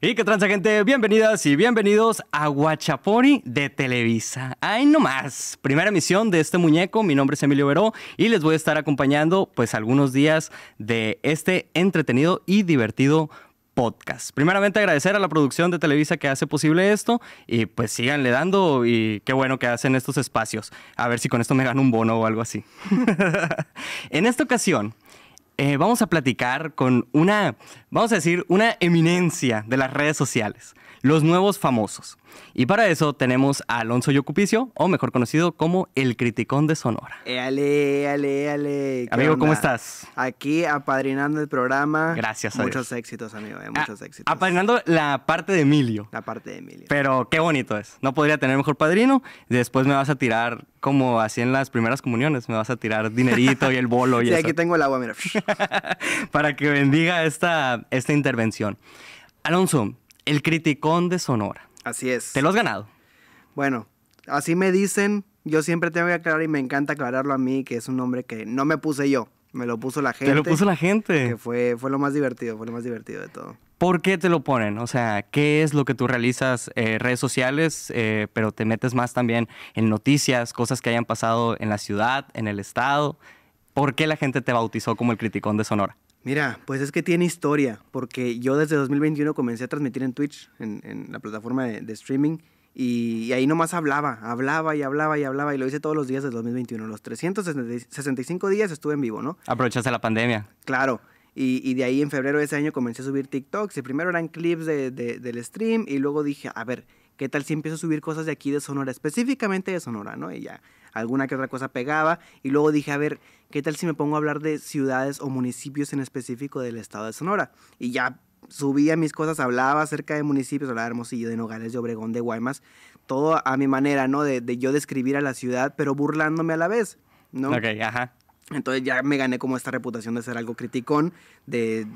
Y qué transa gente, bienvenidas y bienvenidos a Guachapori de Televisa. Ay no más, primera emisión de este muñeco, mi nombre es Emilio Veró y les voy a estar acompañando pues algunos días de este entretenido y divertido podcast. Primeramente agradecer a la producción de Televisa que hace posible esto y pues síganle dando y qué bueno que hacen estos espacios. A ver si con esto me gano un bono o algo así. en esta ocasión eh, vamos a platicar con una, vamos a decir, una eminencia de las redes sociales, los nuevos famosos. Y para eso tenemos a Alonso Yocupicio, o mejor conocido como el Criticón de Sonora. Éale, éale, éale! Amigo, ¿cómo estás? Aquí apadrinando el programa. Gracias, a Muchos éxitos, amigo, eh, ah, muchos éxitos. Apadrinando la parte de Emilio. La parte de Emilio. Pero qué bonito es. No podría tener mejor padrino. Después me vas a tirar, como así en las primeras comuniones, me vas a tirar dinerito y el bolo y sí, aquí tengo el agua, mira. para que bendiga esta intervención. Alonso, el Criticón de Sonora Así es. Te lo has ganado. Bueno, así me dicen. Yo siempre tengo que aclarar y me encanta aclararlo a mí, que es un nombre que no me puse yo. Me lo puso la gente. Te lo puso la gente. Que fue, fue lo más divertido, fue lo más divertido de todo. ¿Por qué te lo ponen? O sea, ¿qué es lo que tú realizas? en eh, redes sociales, eh, pero te metes más también en noticias, cosas que hayan pasado en la ciudad, en el estado. ¿Por qué la gente te bautizó como el criticón de Sonora? Mira, pues es que tiene historia, porque yo desde 2021 comencé a transmitir en Twitch, en, en la plataforma de, streaming, y, ahí nomás hablaba, hablaba y hablaba y hablaba, y lo hice todos los días de 2021. Los 365 días estuve en vivo, ¿no? Aprovechaste la pandemia. Claro. Y, de ahí en febrero de ese año comencé a subir TikToks. Y primero eran clips de, del stream, y luego dije, a ver, ¿qué tal si empiezo a subir cosas de aquí de Sonora, específicamente de Sonora, ¿no? Y ya alguna que otra cosa pegaba y luego dije, a ver, ¿qué tal si me pongo a hablar de ciudades o municipios en específico del estado de Sonora? Y ya subía mis cosas, hablaba acerca de municipios, hablaba de Hermosillo, de Nogales, de Obregón, de Guaymas, todo a mi manera, ¿no? De, de yo describir a la ciudad, pero burlándome a la vez, ¿no? Ok, ajá. Entonces ya me gané como esta reputación de ser algo criticón, de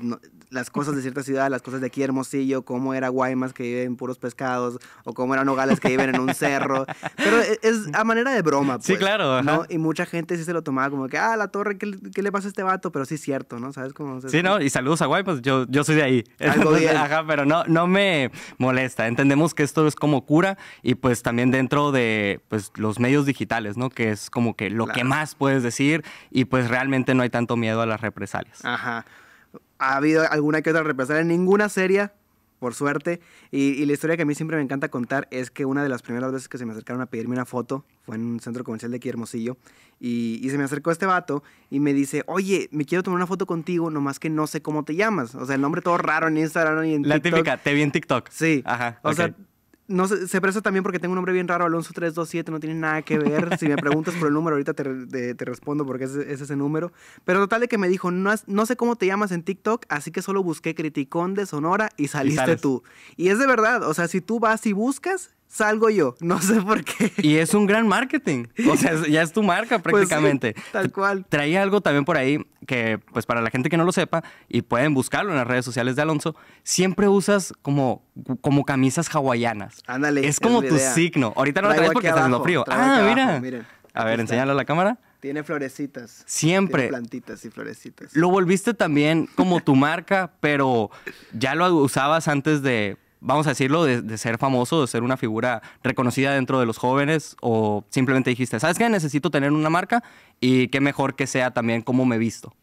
las cosas de cierta ciudad, las cosas de aquí Hermosillo, cómo era Guaymas que viven puros pescados, o cómo eran Nogales que viven en un cerro. Pero e, es, a manera de broma. Pues, sí, claro. ¿no? Y mucha gente sí se lo tomaba como que, ah, la torre, ¿qué, le pasa a este vato? Pero sí es cierto, ¿no? ¿Sabes cómo? se Sí, ¿no? Y saludos a Guaymas, yo, yo soy de ahí. Ajá, pero no, no me molesta. Entendemos que esto es como cura y pues también dentro de pues, los medios digitales, ¿no? Que es como que lo que más puedes decir y pues realmente no hay tanto miedo a las represalias. Ajá. ¿Ha habido alguna que otra represalia? en Ninguna serie, por suerte. Y, la historia que a mí siempre me encanta contar es que una de las primeras veces que se me acercaron a pedirme una foto fue en un centro comercial de aquí, Hermosillo. Y, se me acercó este vato y me dice, oye, me quiero tomar una foto contigo, nomás que no sé cómo te llamas. O sea, el nombre todo raro en Instagram y en la TikTok. La típica, te vi en TikTok. Sí. Ajá. O sea, no se, se presta también porque tengo un nombre bien raro, Alonso 327, no tiene nada que ver. Si me preguntas por el número, ahorita te, respondo porque es, ese número. Pero total de que me dijo, no, no sé cómo te llamas en TikTok, así que solo busqué Criticón de Sonora y saliste tú. Y es de verdad, o sea, si tú vas y buscas, salgo yo. No sé por qué. Y es un gran marketing. O sea, ya es tu marca pues prácticamente. tal cual. Traía algo también por ahí que, pues para la gente que no lo sepa, y pueden buscarlo en las redes sociales de Alonso, siempre usas como, como camisas hawaianas. Ándale. Es como tu signo. Ahorita no lo traes porque está haciendo frío. Ah, mira. a ver, enséñalo a la cámara. Tiene florecitas. Siempre. plantitas y florecitas. Lo volviste también como tu marca, pero ya lo usabas antes de vamos a decirlo, de, ser famoso, de ser una figura reconocida dentro de los jóvenes o simplemente dijiste, ¿sabes qué? Necesito tener una marca y qué mejor que sea también cómo me visto.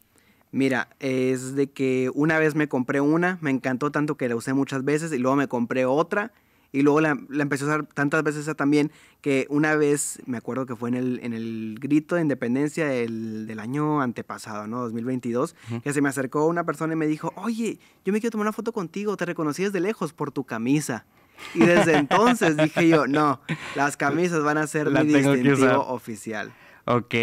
Mira, es de que una vez me compré una, me encantó tanto que la usé muchas veces y luego me compré otra y luego la, la empecé a usar tantas veces esa también que una vez, me acuerdo que fue en el, en el grito de independencia del, del año antepasado, ¿no? 2022, que se me acercó una persona y me dijo, oye, yo me quiero tomar una foto contigo, te reconocí desde lejos por tu camisa. Y desde entonces dije yo, no, las camisas van a ser la mi distintivo oficial. Ok.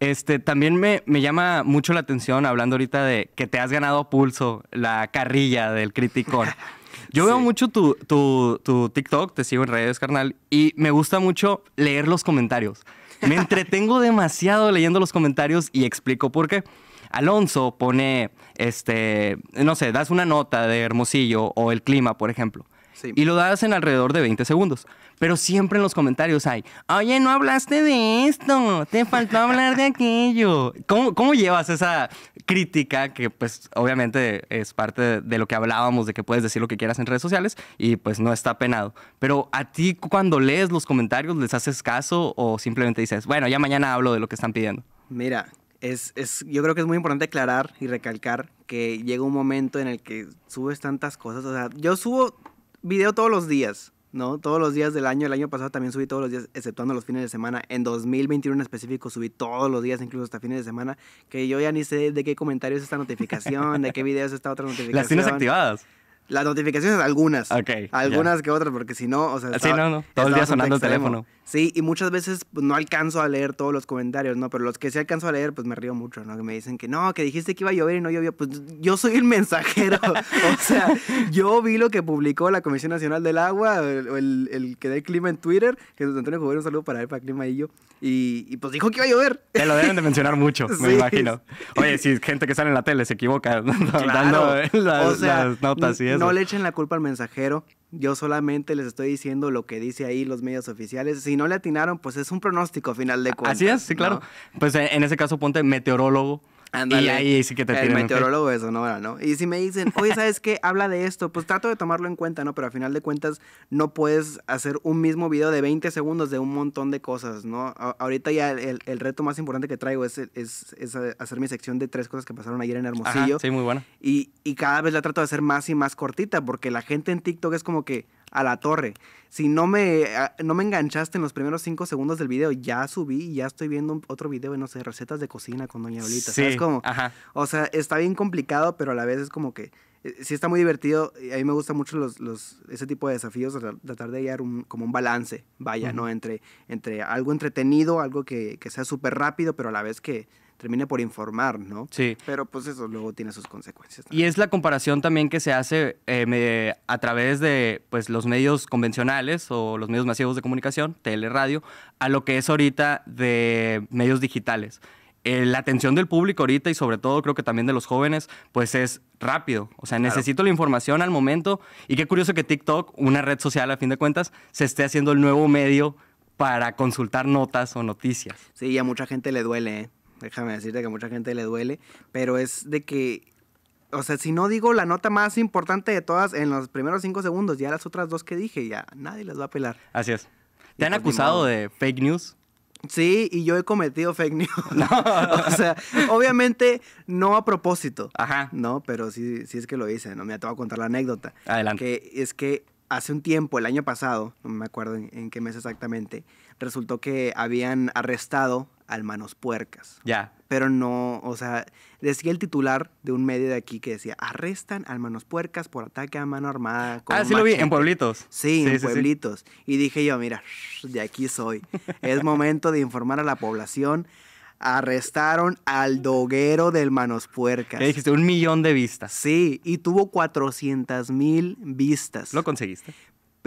Este, también me, me, llama mucho la atención, hablando ahorita de que te has ganado pulso la carrilla del criticón. Yo veo mucho tu, tu TikTok, te sigo en redes, carnal, y me gusta mucho leer los comentarios. Me entretengo demasiado leyendo los comentarios y explico por qué. Alonso pone, este, no sé, das una nota de Hermosillo o el clima, por ejemplo. Y lo das en alrededor de 20 segundos. Pero siempre en los comentarios hay, oye, no hablaste de esto, te faltó hablar de aquello. ¿Cómo, ¿Cómo, llevas esa crítica que pues obviamente es parte de, de, lo que hablábamos, de que puedes decir lo que quieras en redes sociales y pues no está penado? Pero a ti cuando lees los comentarios, ¿les haces caso o simplemente dices, bueno, ya mañana hablo de lo que están pidiendo? Mira, es, es, yo creo que es muy importante aclarar y recalcar que llega un momento en el que subes tantas cosas. O sea, yo subo video todos los días, ¿no? Todos los días del año. El año pasado también subí todos los días, exceptuando los fines de semana. En 2021 en específico subí todos los días, incluso hasta fines de semana, que yo ya ni sé de qué comentarios esta notificación, de qué videos esta otra notificación. Las tienes activadas. Las notificaciones algunas. Ok. Algunas que otras, porque si no, o sea... no, Todo el día sonando el teléfono. Sí, y muchas veces pues, no alcanzo a leer todos los comentarios, ¿no? Pero los que sí alcanzo a leer, pues me río mucho, ¿no? Que me dicen que no, que dijiste que iba a llover y no llovió. Pues yo soy el mensajero. o sea, yo vi lo que publicó la Comisión Nacional del Agua, el, el, que da clima en Twitter, que es Antonio Juguero, un saludo para él, para Clima y yo. Y, pues dijo que iba a llover. Te lo deben de mencionar mucho, me imagino. Oye, si gente que sale en la tele se equivoca dando las, notas y eso. No le echen la culpa al mensajero. Yo solamente les estoy diciendo lo que dice ahí los medios oficiales. Si no le atinaron, pues es un pronóstico final de cuentas. Así es, sí, claro. Pues eh, en ese caso ponte meteorólogo y ahí sí que te El meteorólogo es ¿no? Y si me dicen, oye, ¿sabes qué? Habla de esto. Pues trato de tomarlo en cuenta, ¿no? Pero al final de cuentas no puedes hacer un mismo video de 20 segundos de un montón de cosas, ¿no? ahorita ya el, reto más importante que traigo es, es, hacer mi sección de tres cosas que pasaron ayer en Hermosillo. sí, muy bueno. y cada vez la trato de hacer más y más cortita porque la gente en TikTok es como que a la torre. Si no me, ah, no me enganchaste en los primeros cinco segundos del video, ya subí ya estoy viendo otro video de, no sé, recetas de cocina con Doña Olita. Sí, O sea, está bien complicado, pero a la vez es como que eh, sí está muy divertido. A mí me gusta mucho los, los, ese tipo de desafíos, tratar de hallar como un balance, vaya, ¿no? Entre, entre algo entretenido, algo que, que sea súper rápido, pero a la vez que termine por informar, ¿no? Sí. Pero pues eso luego tiene sus consecuencias. Y es la comparación también que se hace em, eh, a través de pues, los medios convencionales o los medios masivos de comunicación, tele, radio, a lo que es ahorita de medios digitales. Eh, la atención del público ahorita y sobre todo creo que también de los jóvenes, pues es rápido. O sea, necesito la información al momento. Y qué curioso que TikTok, una red social a fin de cuentas, se esté haciendo el nuevo medio para consultar notas o noticias. Sí, a mucha gente le duele, ¿eh? déjame decirte que a mucha gente le duele, pero es de que, o sea, si no digo la nota más importante de todas en los primeros cinco segundos, ya las otras dos que dije, ya nadie les va a pelar. Así es. ¿Te han pues, acusado de fake news? Sí, y yo he cometido fake news. No. o sea, obviamente no a propósito. Ajá. No, pero sí, sí es que lo hice. No, me te voy a contar la anécdota. Adelante. Que es que hace un tiempo, el año pasado, no me acuerdo en, qué mes exactamente, resultó que habían arrestado al Manos Puercas. Ya. Pero no, o sea, decía el titular de un medio de aquí que decía, arrestan al Manos Puercas por ataque a mano armada. ah, sí lo vi, en pueblitos. Sí, en pueblitos. Y dije yo, mira, de aquí soy. es momento de informar a la población arrestaron al doguero del Manos Puercas. dijiste un millón de vistas. Sí, y tuvo 400 mil vistas. Lo conseguiste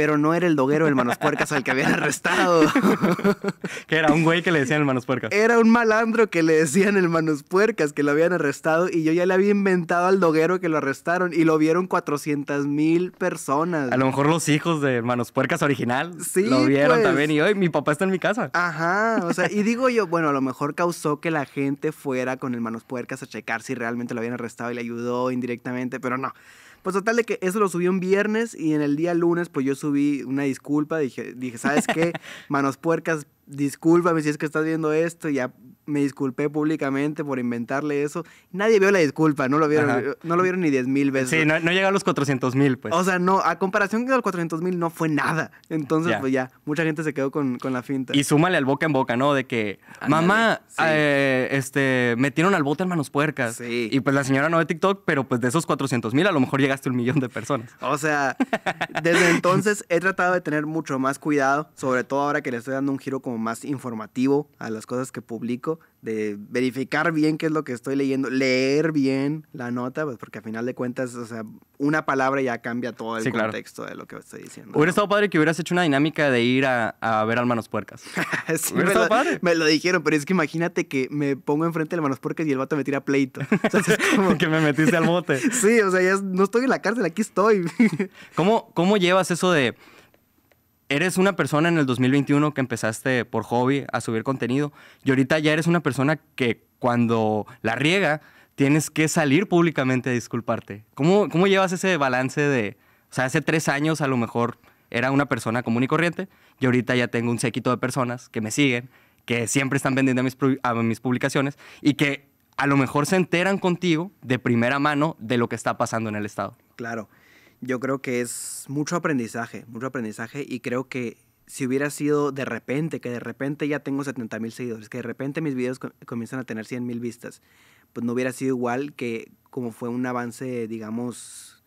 pero no era el doguero del Manos Puercas al que habían arrestado. que era un güey que le decían el Manos Puercas. Era un malandro que le decían el Manos Puercas, que lo habían arrestado y yo ya le había inventado al doguero que lo arrestaron y lo vieron 400 mil personas. A lo mejor los hijos de Manos Puercas original sí, lo vieron pues. también y hoy mi papá está en mi casa. Ajá, o sea, y digo yo, bueno, a lo mejor causó que la gente fuera con el Manos Puercas a checar si realmente lo habían arrestado y le ayudó indirectamente, pero no. Pues total de que eso lo subí un viernes y en el día lunes pues yo subí una disculpa, dije, dije ¿sabes qué? Manos puercas, discúlpame si es que estás viendo esto, ya me disculpé públicamente por inventarle eso. Nadie vio la disculpa, no lo vieron, no lo vieron ni diez mil veces. Sí, no, llega a los 400.000 mil, pues. O sea, no, a comparación con los 400.000 mil no fue nada. Entonces, pues ya, mucha gente se quedó con, la finta. Y súmale al boca en boca, ¿no? De que, mamá, ah, eh, este, metieron al bote en manos puercas. Sí. Y pues la señora no ve TikTok, pero pues de esos 400.000 mil a lo mejor llegaste un millón de personas. O sea, desde entonces he tratado de tener mucho más cuidado, sobre todo ahora que le estoy dando un giro como más informativo a las cosas que publico, de verificar bien qué es lo que estoy leyendo, leer bien la nota, pues, porque a final de cuentas, o sea, una palabra ya cambia todo el contexto de lo que estoy diciendo. Hubiera estado padre que hubieras hecho una dinámica de ir a, ver al Manos Puercas. me lo, dijeron, pero es que imagínate que me pongo enfrente del Manos Puercas y el vato me tira pleito. como... que me metiste al bote. sí, o sea, ya no estoy en la cárcel, aquí estoy. ¿Cómo, ¿Cómo llevas eso de eres una persona en el 2021 que empezaste por hobby a subir contenido y ahorita ya eres una persona que cuando la riega tienes que salir públicamente a disculparte. ¿Cómo, llevas ese balance de, o sea, hace tres años a lo mejor era una persona común y corriente y ahorita ya tengo un séquito de personas que me siguen, que siempre están vendiendo a mis, a mis publicaciones y que a lo mejor se enteran contigo de primera mano de lo que está pasando en el Estado? Claro yo creo que es mucho aprendizaje, mucho aprendizaje y creo que si hubiera sido de repente, que de repente ya tengo 70 mil seguidores, que de repente mis videos comienzan a tener 100.000 mil vistas, pues no hubiera sido igual que como fue un avance, digamos,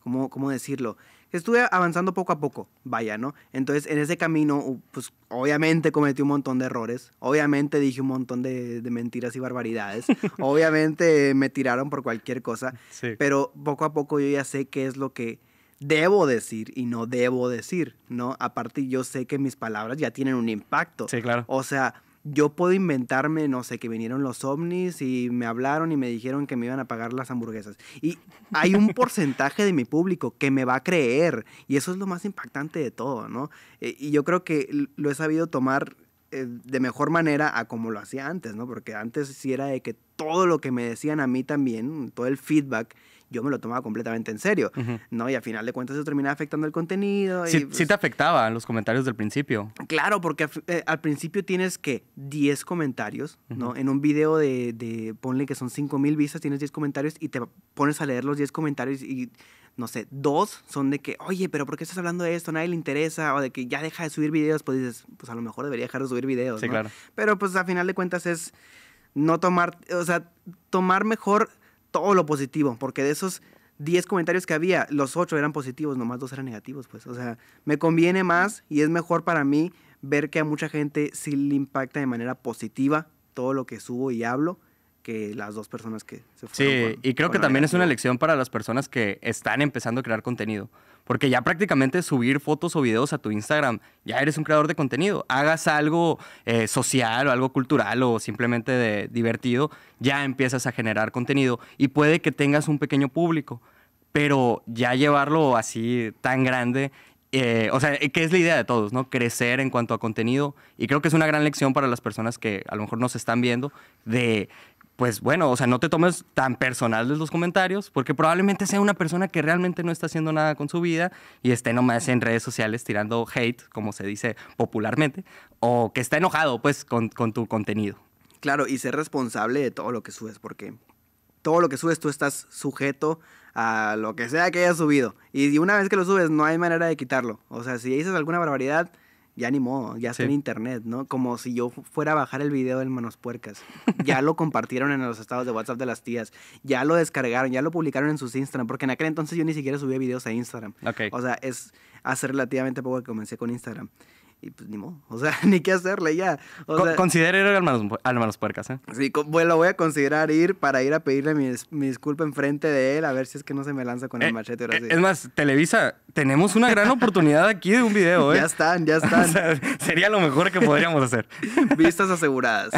¿cómo, cómo decirlo? estuve avanzando poco a poco, vaya, ¿no? Entonces, en ese camino, pues obviamente cometí un montón de errores, obviamente dije un montón de, mentiras y barbaridades, obviamente me tiraron por cualquier cosa, pero poco a poco yo ya sé qué es lo que debo decir y no debo decir, ¿no? Aparte, yo sé que mis palabras ya tienen un impacto. Sí, claro. O sea, yo puedo inventarme, no sé, que vinieron los ovnis y me hablaron y me dijeron que me iban a pagar las hamburguesas. Y hay un porcentaje de mi público que me va a creer. Y eso es lo más impactante de todo, ¿no? Eh, y yo creo que lo he sabido tomar eh, de mejor manera a como lo hacía antes, ¿no? Porque antes sí era de que todo lo que me decían a mí también, todo el feedback, yo me lo tomaba completamente en serio, ¿no? Y al final de cuentas eso terminaba afectando el contenido. sí, pues te afectaba los comentarios del principio. Claro, porque eh, al principio tienes que 10 comentarios, ¿no? En un video de, ponle que son 5,000 mil vistas, tienes 10 comentarios y te pones a leer los 10 comentarios y no sé, dos son de que, oye, pero ¿por qué estás hablando de esto? Nadie le interesa, o de que ya deja de subir videos, pues dices, pues a lo mejor debería dejar de subir videos. Sí, claro. Pero pues al final de cuentas es no tomar, o sea, tomar mejor todo lo positivo, porque de esos 10 comentarios que había, los 8 eran positivos, nomás 2 eran negativos, pues. O sea, me conviene más y es mejor para mí ver que a mucha gente sí le impacta de manera positiva todo lo que subo y hablo, que las dos personas que se fueron. Sí, y creo que también es una lección para las personas que están empezando a crear contenido. Porque ya prácticamente subir fotos o videos a tu Instagram, ya eres un creador de contenido. Hagas algo eh, social o algo cultural o simplemente de, divertido, ya empiezas a generar contenido y puede que tengas un pequeño público. Pero ya llevarlo así tan grande eh, o sea, eh, que es la idea de todos, ¿no? Crecer en cuanto a contenido. Y creo que es una gran lección para las personas que a lo mejor nos están viendo de pues bueno, o sea, no te tomes tan personales los comentarios, porque probablemente sea una persona que realmente no está haciendo nada con su vida y esté nomás en redes sociales tirando hate, como se dice popularmente, o que está enojado pues con, tu contenido. Claro, y ser responsable de todo lo que subes, porque todo lo que subes tú estás sujeto a lo que sea que hayas subido. Y una vez que lo subes, no hay manera de quitarlo. O sea, si dices alguna barbaridad, ya ni modo, ya está en internet, ¿no? Como si yo fuera a bajar el video del Manos Puercas. Ya lo compartieron en los estados de WhatsApp de las tías, ya lo descargaron, ya lo publicaron en sus Instagram, porque en aquel entonces yo ni siquiera subía videos a Instagram. O sea, es hace relativamente poco que comencé con Instagram y pues ni modo, o sea, ni qué hacerle ya. considero ir al manos, puercas, ¿eh? Sí, bueno, lo voy a considerar ir para ir a pedirle mi, mi disculpa enfrente de él, a ver si es que no se me lanza con el eh, machete ahora eh, sí. Es más, Televisa, tenemos una gran oportunidad aquí de un video, ¿eh? Ya están, ya están. sería lo mejor que podríamos hacer. Vistas aseguradas.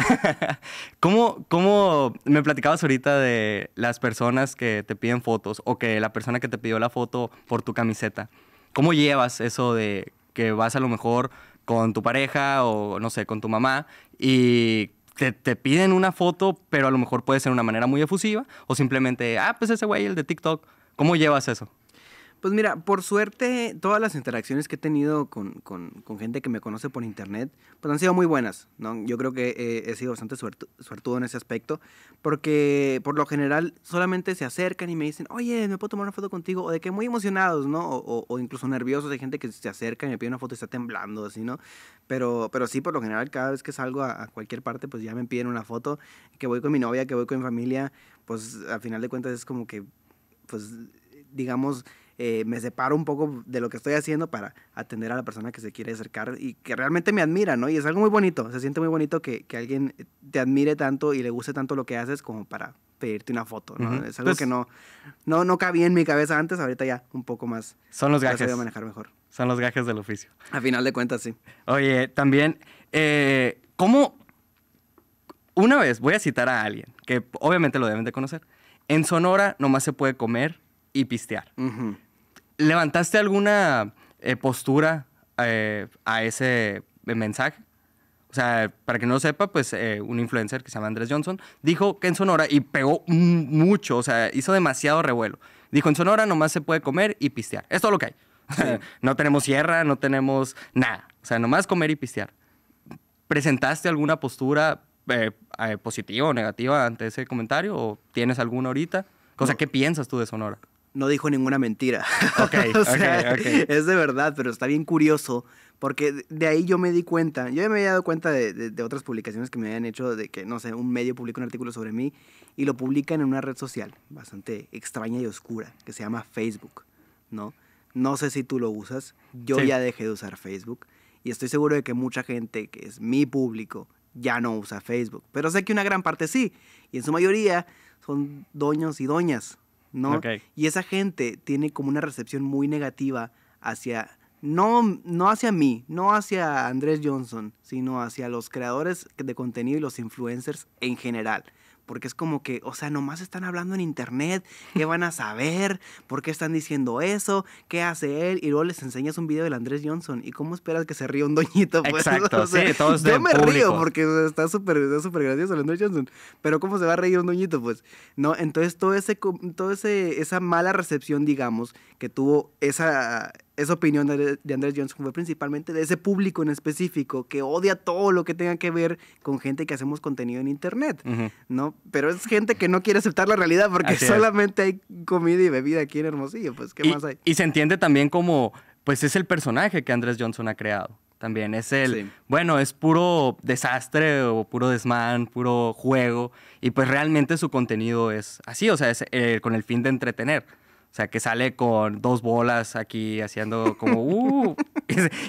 ¿Cómo, ¿Cómo me platicabas ahorita de las personas que te piden fotos o que la persona que te pidió la foto por tu camiseta? ¿Cómo llevas eso de que vas a lo mejor con tu pareja o no sé, con tu mamá y te, piden una foto, pero a lo mejor puede ser de una manera muy efusiva o simplemente, ah, pues ese güey, el de TikTok, ¿cómo llevas eso? Pues mira, por suerte, todas las interacciones que he tenido con, con, gente que me conoce por internet, pues han sido muy buenas, ¿no? Yo creo que eh, he sido bastante suertudo en ese aspecto, porque por lo general solamente se acercan y me dicen, oye, ¿me puedo tomar una foto contigo? O de que muy emocionados, ¿no? O, incluso nerviosos, hay gente que se acerca y me pide una foto y está temblando, así, ¿no? Pero, pero sí, por lo general, cada vez que salgo a, a cualquier parte, pues ya me piden una foto, que voy con mi novia, que voy con mi familia, pues al final de cuentas es como que, pues digamos, eh, me separo un poco de lo que estoy haciendo para atender a la persona que se quiere acercar y que realmente me admira, ¿no? Y es algo muy bonito, se siente muy bonito que, alguien te admire tanto y le guste tanto lo que haces como para pedirte una foto, ¿no? Es algo pues que no, no, no cabía en mi cabeza antes, ahorita ya un poco más. Son los gajes. manejar mejor. Son los gajes del oficio. A final de cuentas, sí. Oye, también, eh, ¿cómo? Una vez voy a citar a alguien, que obviamente lo deben de conocer. En Sonora nomás se puede comer y pistear. ¿Levantaste alguna eh, postura eh, a ese mensaje? O sea, para que no lo sepa, pues eh, un influencer que se llama Andrés Johnson dijo que en Sonora, y pegó mucho, o sea, hizo demasiado revuelo. Dijo, en Sonora nomás se puede comer y pistear. Es todo lo que hay. no tenemos sierra, no tenemos nada. O sea, nomás comer y pistear. ¿Presentaste alguna postura positiva o negativa ante ese comentario? ¿O tienes alguna ahorita? O sea, ¿qué piensas tú de Sonora? no dijo ninguna mentira. Ok, Es de verdad, pero está bien curioso porque de ahí yo me di cuenta, yo me había dado cuenta de, otras publicaciones que me habían hecho, de que, no sé, un medio publica un artículo sobre mí y lo publican en una red social bastante extraña y oscura, que se llama Facebook, ¿no? No sé si tú lo usas, yo ya dejé de usar Facebook y estoy seguro de que mucha gente que es mi público ya no usa Facebook, pero sé que una gran parte sí, y en su mayoría son doños y doñas, ¿no? Y esa gente tiene como una recepción muy negativa hacia, no, no hacia mí, no hacia Andrés Johnson, sino hacia los creadores de contenido y los influencers en general porque es como que, o sea, nomás están hablando en internet, ¿qué van a saber? ¿Por qué están diciendo eso? ¿Qué hace él? Y luego les enseñas un video del Andrés Johnson. ¿Y cómo esperas que se ría un doñito? Pues? Exacto, sí, Yo me río porque está súper gracioso el Andrés Johnson, pero ¿cómo se va a reír un doñito? Pues, no, entonces toda ese, todo ese, esa mala recepción, digamos, que tuvo esa esa opinión de, Andrés Johnson fue principalmente de ese público en específico que odia todo lo que tenga que ver con gente que hacemos contenido en internet, ¿no? Pero es gente que no quiere aceptar la realidad porque solamente hay comida y bebida aquí en Hermosillo, pues ¿qué y, más hay? Y se entiende también como, pues es el personaje que Andrés Johnson ha creado. También es el, bueno, es puro desastre o puro desmán, puro juego. Y pues realmente su contenido es así, o sea, es eh, con el fin de entretener. O sea, que sale con dos bolas aquí haciendo como, uh.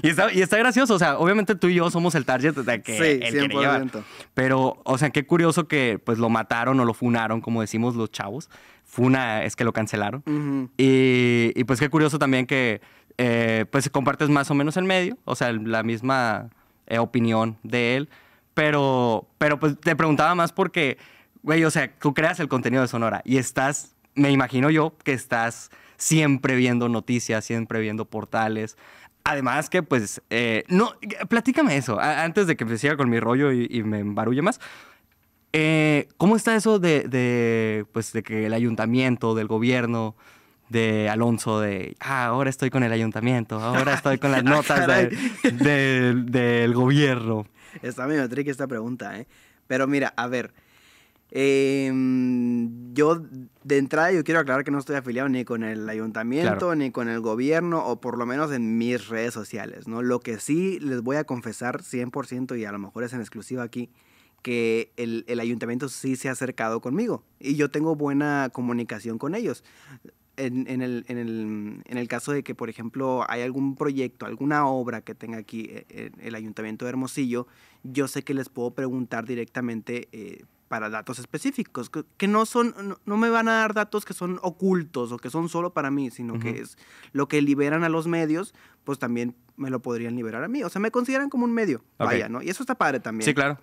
y, está, y, está, gracioso. O sea, obviamente tú y yo somos el target de que sí, sí, 100%. Pero, o sea, qué curioso que pues lo mataron o lo funaron, como decimos los chavos. Funa es que lo cancelaron. y, pues qué curioso también que eh, pues compartes más o menos el medio. O sea, la misma eh, opinión de él. Pero, pero pues te preguntaba más porque, güey, o sea, tú creas el contenido de Sonora y estás me imagino yo que estás siempre viendo noticias, siempre viendo portales. Además que, pues, eh, no, platícame eso, antes de que me siga con mi rollo y, me embarulle más. Eh, ¿Cómo está eso de, pues, de que el ayuntamiento, del gobierno, de Alonso, de, ah, ahora estoy con el ayuntamiento, ahora estoy con las ah, notas del gobierno? Está medio tricky esta pregunta, ¿eh? Pero mira, a ver, Em, yo, de entrada, yo quiero aclarar que no estoy afiliado ni con el ayuntamiento, ni con el gobierno, o por lo menos en mis redes sociales, ¿no? Lo que sí les voy a confesar 100%, y a lo mejor es en exclusiva aquí, que el, ayuntamiento sí se ha acercado conmigo y yo tengo buena comunicación con ellos. En, en, el, en, el, en, el, caso de que, por ejemplo, hay algún proyecto, alguna obra que tenga aquí eh, el, Ayuntamiento de Hermosillo, yo sé que les puedo preguntar directamente eh, para datos específicos, que, no son, no, me van a dar datos que son ocultos o que son solo para mí, sino que es lo que liberan a los medios, pues también me lo podrían liberar a mí. O sea, me consideran como un medio, vaya, ¿no? Y eso está padre también. Sí, claro.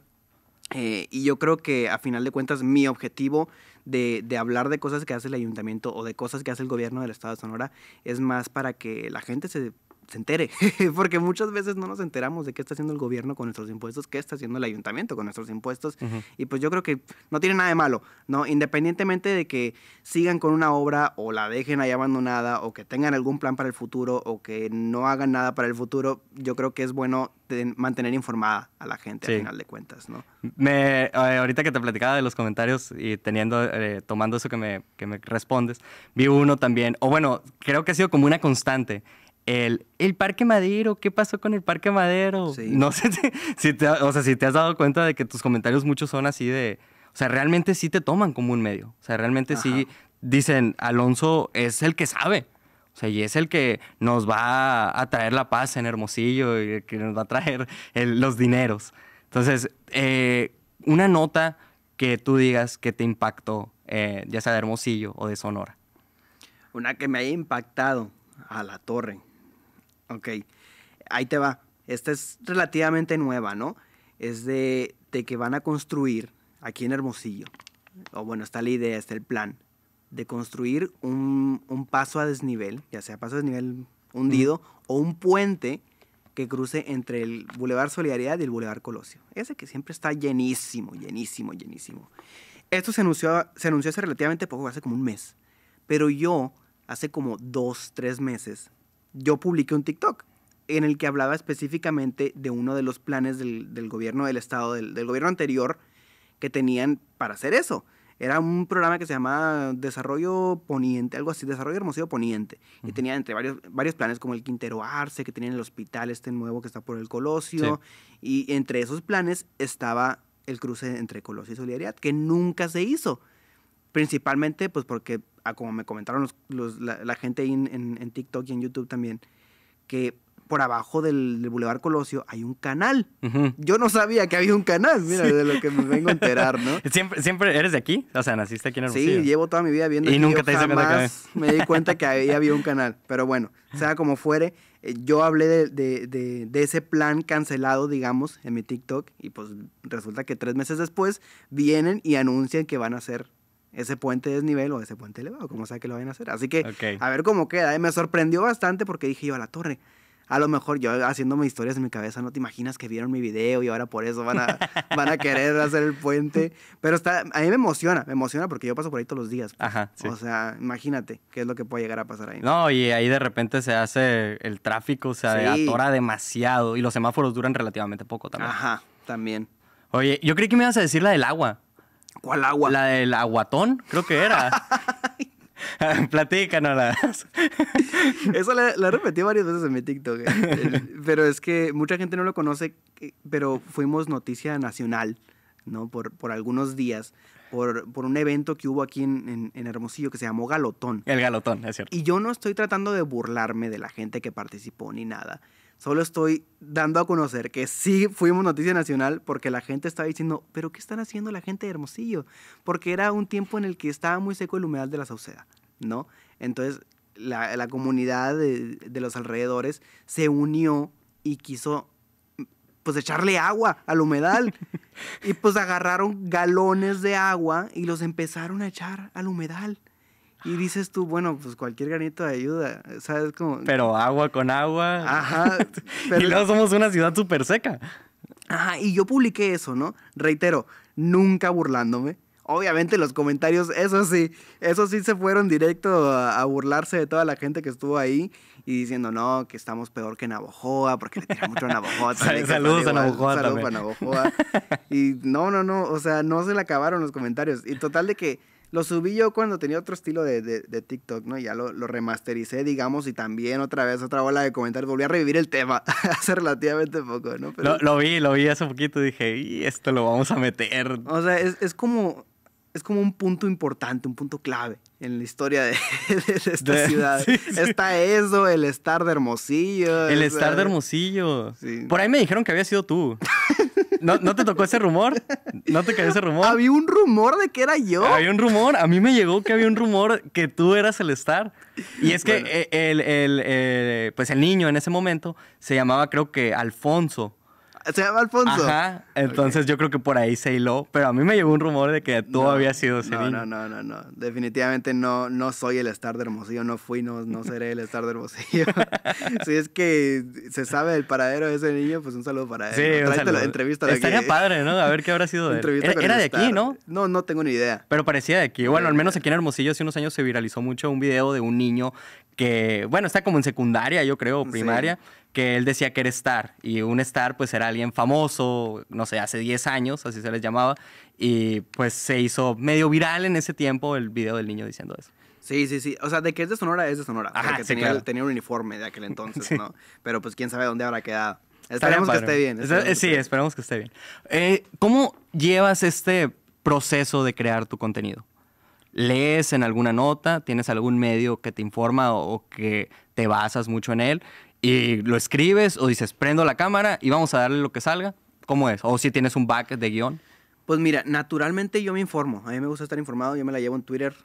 Eh, y yo creo que a final de cuentas mi objetivo de, hablar de cosas que hace el ayuntamiento o de cosas que hace el gobierno del estado de Sonora es más para que la gente se se entere, porque muchas veces no nos enteramos de qué está haciendo el gobierno con nuestros impuestos, qué está haciendo el ayuntamiento con nuestros impuestos, y pues yo creo que no tiene nada de malo, ¿no? Independientemente de que sigan con una obra o la dejen ahí abandonada o que tengan algún plan para el futuro o que no hagan nada para el futuro, yo creo que es bueno mantener informada a la gente al final de cuentas, ¿no? Me, eh, ahorita que te platicaba de los comentarios y teniendo, eh, tomando eso que me, que me respondes, vi uno también, o bueno, creo que ha sido como una constante, el, Parque Madero, ¿qué pasó con el Parque Madero? Sí. No sé si, te, o sea, si te has dado cuenta de que tus comentarios muchos son así de, o sea, realmente sí te toman como un medio, o sea, realmente sí dicen, Alonso es el que sabe. O sea, y es el que nos va a traer la paz en Hermosillo y que nos va a traer los dineros. Entonces, eh, una nota que tú digas que te impactó, eh, ya sea de Hermosillo o de Sonora. Una que me haya impactado a la torre Ok, ahí te va. Esta es relativamente nueva, ¿no? Es de, que van a construir aquí en Hermosillo, o bueno, está la idea, está el plan, de construir un, paso a desnivel, ya sea paso a desnivel hundido, o un puente que cruce entre el Boulevard Solidaridad y el Boulevard Colosio. Ese que siempre está llenísimo, llenísimo, llenísimo. Esto se anunció, se anunció hace relativamente poco, hace como un mes. Pero yo, hace como dos, tres meses, yo publiqué un TikTok en el que hablaba específicamente de uno de los planes del, gobierno del estado, del, gobierno anterior, que tenían para hacer eso. Era un programa que se llamaba Desarrollo Poniente, algo así, Desarrollo Hermosillo Poniente. Y tenía entre varios, varios planes como el Quintero Arce, que tenían el hospital este nuevo que está por el Colosio. Y entre esos planes estaba el cruce entre Colosio y Solidaridad, que nunca se hizo. Principalmente pues porque como me comentaron la, gente ahí en, TikTok y en YouTube también, que por abajo del, Boulevard Colosio hay un canal. Yo no sabía que había un canal, mira, de lo que me vengo a enterar, ¿no? ¿Siempre, ¿Siempre eres de aquí? O sea, naciste aquí en Hermosillo. Sí, llevo toda mi vida viendo. Y nunca te yo jamás me di cuenta que ahí había un canal. Pero bueno, sea como fuere, eh, yo hablé de, de, de, ese plan cancelado, digamos, en mi TikTok. Y pues resulta que tres meses después vienen y anuncian que van a hacer ese puente desnivel o ese puente elevado, como sea que lo vayan a hacer. Así que a ver cómo queda. ¿eh? Me sorprendió bastante porque dije yo a la torre. A lo mejor yo haciéndome historias en mi cabeza, no te imaginas que vieron mi video y ahora por eso van a, van a querer hacer el puente. Pero está, a mí me emociona, me emociona porque yo paso por ahí todos los días. O sea, imagínate qué es lo que puede llegar a pasar ahí. No, y ahí de repente se hace el tráfico, se atora demasiado y los semáforos duran relativamente poco también. Ajá, también. Oye, yo creí que me ibas a decir la del agua. ¿Cuál agua? La del aguatón, creo que era. Platícanos. Eso la, repetí varias veces en mi TikTok. Eh. Pero es que mucha gente no lo conoce, eh, pero fuimos noticia nacional, ¿no? Por, algunos días, por, un evento que hubo aquí en, Hermosillo que se llamó Galotón. El Galotón, es cierto. Y yo no estoy tratando de burlarme de la gente que participó ni nada. Solo estoy dando a conocer que sí fuimos noticia nacional porque la gente estaba diciendo, pero ¿qué están haciendo la gente de Hermosillo? Porque era un tiempo en el que estaba muy seco el humedal de la Sauceda, ¿no? Entonces la, comunidad de, los alrededores se unió y quiso pues echarle agua al humedal. y pues agarraron galones de agua y los empezaron a echar al humedal. Y dices tú, bueno, pues cualquier granito de ayuda, ¿sabes? Como... Pero agua con agua. Ajá. y luego somos una ciudad súper seca. Ajá, y yo publiqué eso, ¿no? Reitero, nunca burlándome. Obviamente los comentarios, eso sí, eso sí se fueron directo a, burlarse de toda la gente que estuvo ahí y diciendo, no, que estamos peor que Navojoa porque le tiran mucho a Navajoa. saludos a Navajoa. Saludos a Navojoa. Y no, no, no, o sea, no se le acabaron los comentarios. Y total de que lo subí yo cuando tenía otro estilo de, de, TikTok, ¿no? Ya lo, remastericé, digamos, y también otra vez, otra bola de comentarios. Volví a revivir el tema hace relativamente poco, ¿no? Pero... Lo, vi, lo vi hace poquito y dije, y esto lo vamos a meter. O sea, es, es como es como un punto importante, un punto clave en la historia de, esta ciudad. Está eso, el estar de Hermosillo. El estar de Hermosillo. Por ahí me dijeron que había sido tú. ¿No, te tocó ese rumor? ¿No te cayó ese rumor? Había un rumor de que era yo. Había un rumor. A mí me llegó que había un rumor que tú eras el star. Y es que e, eh, pues el niño en ese momento se llamaba, creo que Alfonso. Se llama Alfonso. Ajá. Entonces yo creo que por ahí se hiló. Pero a mí me llegó un rumor de que tú había sido no, No, no, no, Definitivamente no, no soy el star de Hermosillo. No fui, no, no seré el star de Hermosillo. si es que se sabe el paradero de ese niño, pues un saludo para él. Sí, entrevista de Estaría padre, ¿no? A ver qué habrá sido de él. era de aquí, ¿no? No, no tengo ni idea. Pero parecía de aquí. Bueno, al menos aquí en Hermosillo hace unos años se viralizó mucho un video de un niño que, bueno, está como en secundaria, yo creo, primaria, que él decía que era star. Y un star, pues, era alguien famoso, no sé, hace 10 años, así se les llamaba. Y pues se hizo medio viral en ese tiempo el video del niño diciendo eso. Sí, sí, sí. O sea, de que es de Sonora, es de Sonora. Ajá, tenía, tenía, un uniforme de aquel entonces, ¿no? Pero pues quién sabe dónde habrá quedado. Esperemos que esté bien. sí, esperemos que esté bien. ¿Cómo llevas este proceso de crear tu contenido? lees en alguna nota, tienes algún medio que te informa o, que te basas mucho en él y lo escribes o dices, prendo la cámara y vamos a darle lo que salga. ¿Cómo es? ¿O si tienes un back de guión? Pues mira, naturalmente yo me informo. A mí me gusta estar informado. Yo me la llevo en Twitter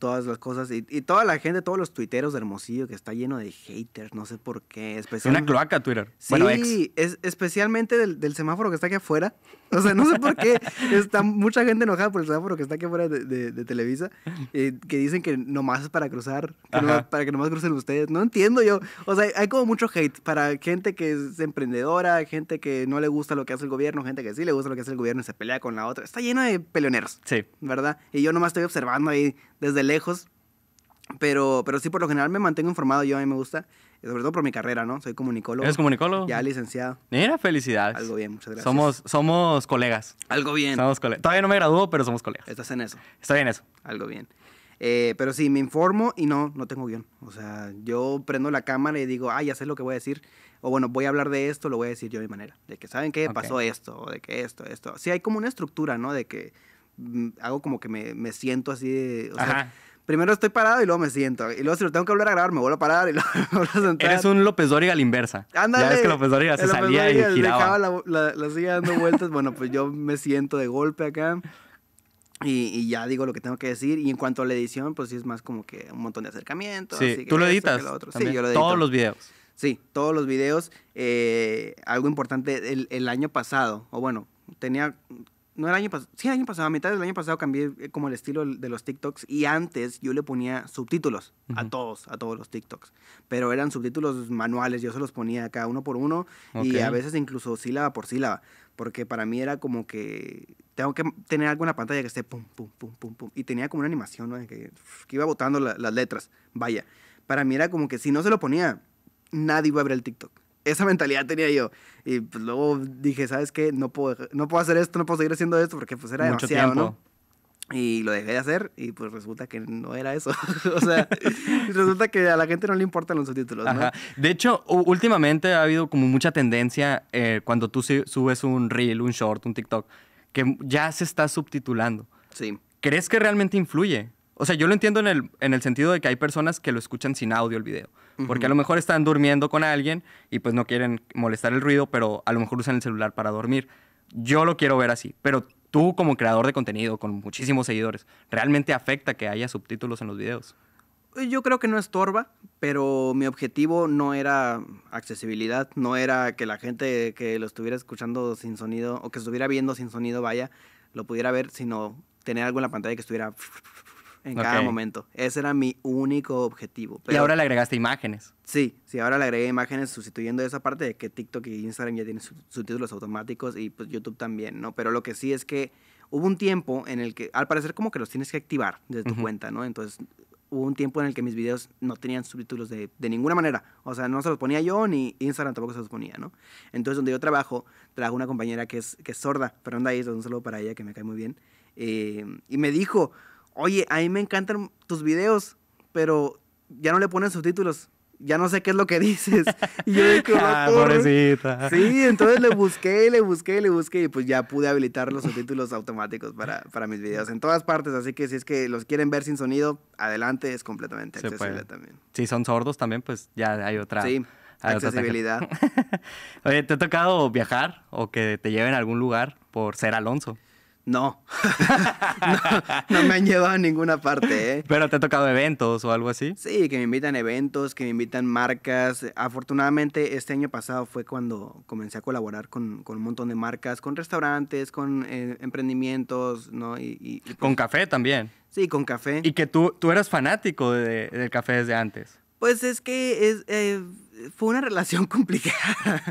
todas las cosas. Y, toda la gente, todos los tuiteros de Hermosillo, que está lleno de haters, no sé por qué. Especialmente... Una cloaca Twitter. Sí, es, especialmente del, semáforo que está aquí afuera. O sea, no sé por qué está mucha gente enojada por el semáforo que está aquí afuera de, Televisa, eh, que dicen que nomás es para cruzar, para que nomás crucen ustedes. No entiendo yo. O sea, hay como mucho hate para gente que es emprendedora, gente que no le gusta lo que hace el gobierno, gente que sí le gusta lo que hace el gobierno y se pelea con la otra. Está lleno de peleoneros. Sí. ¿Verdad? Y yo nomás estoy observando ahí desde el lejos. Pero, pero sí, por lo general me mantengo informado. Yo a mí me gusta, eh, sobre todo por mi carrera, ¿no? Soy comunicólogo. ¿Eres comunicólogo? Ya licenciado. Mira, felicidades. Algo bien, muchas gracias. Somos, somos colegas. Algo bien. Todavía no me gradúo, pero somos colegas. Estás en eso. está bien eso. Algo bien. Eh, pero sí, me informo y no, no tengo guión. O sea, yo prendo la cámara y digo, ah, ya sé lo que voy a decir. O bueno, voy a hablar de esto, lo voy a decir yo de mi manera. De que, ¿saben qué? Pasó esto, o de que esto, esto. Sí, hay como una estructura, ¿no? De que hago mm, como que me, me siento así primero estoy parado y luego me siento. Y luego si lo tengo que volver a grabar, me vuelvo a parar y luego vuelvo a sentar. Eres un López Dóriga a la inversa. Ándale. Ya ves que López Dóriga se salía y giraba. la, la, dando vueltas. bueno, pues yo me siento de golpe acá. Y, ya digo lo que tengo que decir. Y en cuanto a la edición, pues sí es más como que un montón de acercamientos. Sí, tú lo editas. Sí, yo lo Todos los videos. Sí, todos los videos. Eh, algo importante, el, el año pasado, o bueno, tenía no el año pasado, sí, el año pasado, a mitad del año pasado cambié eh, como el estilo de los TikToks y antes yo le ponía subtítulos a todos, a todos los TikToks, pero eran subtítulos manuales, yo se los ponía cada uno por uno y a veces incluso sílaba por sílaba, porque para mí era como que tengo que tener algo en la pantalla que esté pum, pum, pum, pum, pum, y tenía como una animación ¿no? que, iba botando las letras, vaya, para mí era como que si no se lo ponía, nadie iba a ver el TikTok esa mentalidad tenía yo. Y pues luego dije, ¿sabes qué? No puedo, no puedo hacer esto, no puedo seguir haciendo esto porque pues era demasiado, Y lo dejé de hacer y pues resulta que no era eso. o sea, resulta que a la gente no le importan los subtítulos. De hecho, últimamente ha habido como mucha tendencia eh, cuando tú subes un reel, un short, un TikTok, que ya se está subtitulando. Sí. ¿Crees que realmente influye? O sea, yo lo entiendo en el, en el sentido de que hay personas que lo escuchan sin audio el video. Porque a lo mejor están durmiendo con alguien y pues no quieren molestar el ruido, pero a lo mejor usan el celular para dormir. Yo lo quiero ver así, pero tú como creador de contenido con muchísimos seguidores, ¿realmente afecta que haya subtítulos en los videos? Yo creo que no estorba, pero mi objetivo no era accesibilidad, no era que la gente que lo estuviera escuchando sin sonido o que estuviera viendo sin sonido vaya, lo pudiera ver, sino tener algo en la pantalla que estuviera en cada momento. Ese era mi único objetivo. y ahora le agregaste imágenes. Sí, sí, ahora le agregué imágenes sustituyendo esa parte de que TikTok y Instagram ya tienen subtítulos automáticos y pues YouTube también, ¿no? Pero lo que sí es que hubo un tiempo en el que, al parecer como que los tienes que activar desde tu cuenta, ¿no? Entonces hubo un tiempo en el que mis videos no tenían subtítulos de, de, ninguna manera. O sea, no se los ponía yo, ni Instagram tampoco se los ponía, ¿no? Entonces, donde yo trabajo, trajo una compañera que es, que es sorda, Fernanda es un saludo para ella, que me cae muy bien. Eh, y me dijo, oye, a mí me encantan tus videos, pero ya no le ponen subtítulos. Ya no sé qué es lo que dices. Y yo dije, ah, ah pobrecita. Sí, entonces le busqué, le busqué, le busqué y pues ya pude habilitar los subtítulos automáticos para, para mis videos en todas partes. Así que si es que los quieren ver sin sonido, adelante, es completamente accesible también. Si son sordos también, pues ya hay otra. Sí. accesibilidad. Oye, ¿te ha tocado viajar o que te lleven a algún lugar por ser Alonso? No. no. me han llevado a ninguna parte. ¿eh? Pero te ha tocado eventos o algo así. Sí, que me invitan eventos, que me invitan marcas. Afortunadamente, este año pasado fue cuando comencé a colaborar con, un montón de marcas, con restaurantes, con eh, emprendimientos, ¿no? Y, con pues café también. Sí, con café. Y que tú, tú eras fanático del café desde antes. Pues es que es, eh, fue una relación complicada,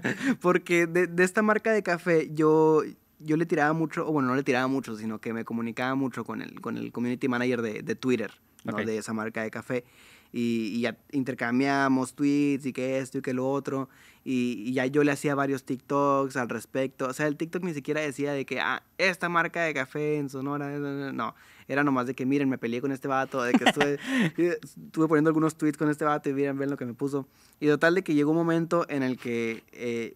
porque de esta marca de café yo yo le tiraba mucho, o bueno, no le tiraba mucho, sino que me comunicaba mucho con el, con el community manager de, de Twitter, ¿no? de esa marca de café. Y, ya intercambiamos tweets y que esto y que lo otro. Y, ya yo le hacía varios TikToks al respecto. O sea, el TikTok ni siquiera decía de que, ah, esta marca de café en Sonora. Eh, eh, eh". No, era nomás de que, miren, me peleé con este vato, de que estuve, poniendo algunos tweets con este vato y miren, ven lo que me puso. Y total de que llegó un momento en el que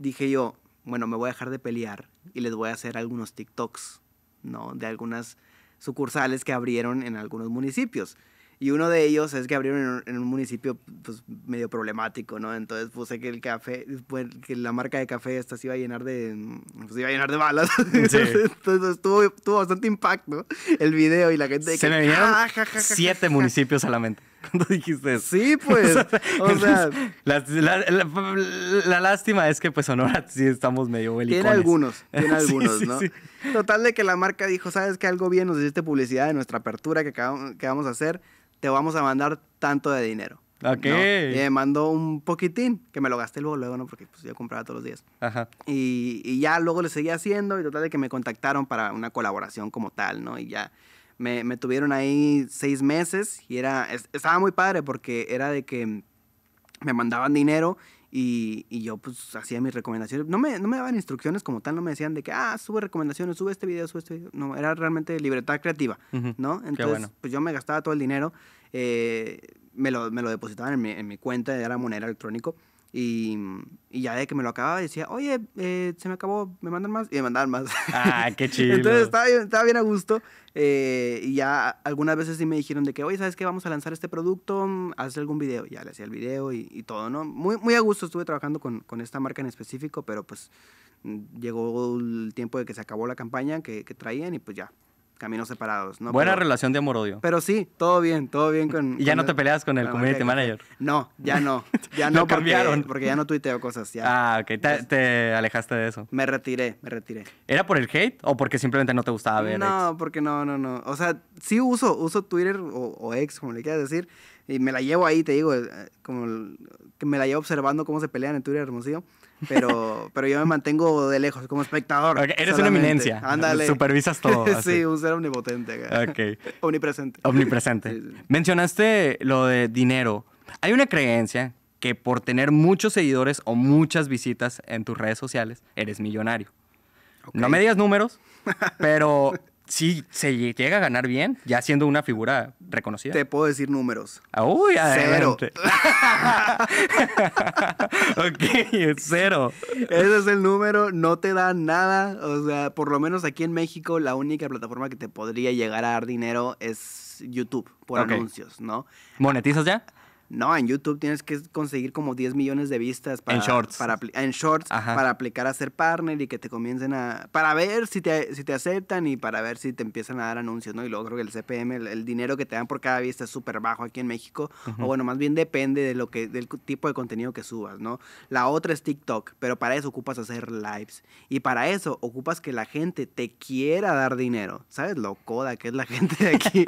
dije yo, bueno, me voy a dejar de pelear y les voy a hacer algunos TikToks, ¿no? De algunas sucursales que abrieron en algunos municipios. Y uno de ellos es que abrieron en, un municipio pues, medio problemático, ¿no? Entonces puse que el café, pues, que la marca de café esta se iba a llenar de, pues, iba a llenar de balas. Sí. Entonces tuvo, tuvo bastante impacto el video y la gente... Se me vinieron ah, siete municipios a la mente cuando dijiste Sí, pues. o sea, la, lástima es que pues Sonora sí estamos medio belicones. Tiene algunos, tiene algunos, ¿no? Sí. Total de que la marca dijo, ¿sabes que Algo bien nos hiciste publicidad de nuestra apertura que, que vamos a hacer. Te vamos a mandar tanto de dinero. Ok. Y me mandó un poquitín, que me lo gasté luego, luego, ¿no? Porque pues, yo compraba todos los días. Ajá. Y, y ya luego le seguía haciendo y total de que me contactaron para una colaboración como tal, ¿no? Y ya me, me, tuvieron ahí seis meses y era, estaba muy padre porque era de que me mandaban dinero y, yo pues hacía mis recomendaciones. No me, no me daban instrucciones como tal, no me decían de que, ah, sube recomendaciones, sube este video, sube este video. No, era realmente libertad creativa, ¿no? Entonces, pues yo me gastaba todo el dinero, eh, me, lo, me, lo, depositaban en mi, en mi cuenta, era moneda electrónico. Y, ya de que me lo acababa, decía, oye, eh, se me acabó, me mandan más. Y me mandaban más. Ah, qué chido. Entonces estaba, bien, a gusto. Eh, y ya algunas veces sí me dijeron de que, oye, ¿sabes qué? Vamos a lanzar este producto, haz algún video. ya le hacía el video y, todo, ¿no? Muy, muy a gusto estuve trabajando con, esta marca en específico, pero pues llegó el tiempo de que se acabó la campaña que traían y pues ya, caminos separados. ¿no? Buena relación de amor-odio. Pero sí, todo bien, todo bien con... ¿Y ya no te peleas con el community manager? No, ya no. Ya no, porque, cambiaron. porque ya no tuiteo cosas. Ya. Ah, ok. Te, alejaste de eso. Me retiré, me retiré. ¿Era por el hate o porque simplemente no te gustaba ver No, porque no, no, no. O sea, sí uso, uso Twitter o, ex, como le quieras decir, y me la llevo ahí, te digo, eh, como que me la llevo observando cómo se pelean en Twitter, Hermosillo pero, pero yo me mantengo de lejos como espectador. eres una eminencia. Ándale. Supervisas todo. sí, un ser omnipotente. Ok. Omnipresente. Omnipresente. Mencionaste lo de dinero. Hay una creencia que por tener muchos seguidores o muchas visitas en tus redes sociales, eres millonario. No me digas números, pero si se llega a ganar bien, ya siendo una figura reconocida. Te puedo decir números. cero. ok, cero. Ese es el número, no te da nada. O sea, por lo menos aquí en México, la única plataforma que te podría llegar a dar dinero es YouTube por anuncios, ¿no? ¿Monetizas ya? No, en YouTube tienes que conseguir como 10 millones de vistas para, en shorts, para, en shorts para aplicar a ser partner y que te comiencen a... para ver si te, si te aceptan y para ver si te empiezan a dar anuncios, ¿no? Y luego creo que el CPM, el, dinero que te dan por cada vista es súper bajo aquí en México, o bueno, más bien depende de lo que, del tipo de contenido que subas, ¿no? La otra es TikTok, pero para eso ocupas hacer lives y para eso ocupas que la gente te quiera dar dinero, ¿sabes? Lo coda que es la gente de aquí.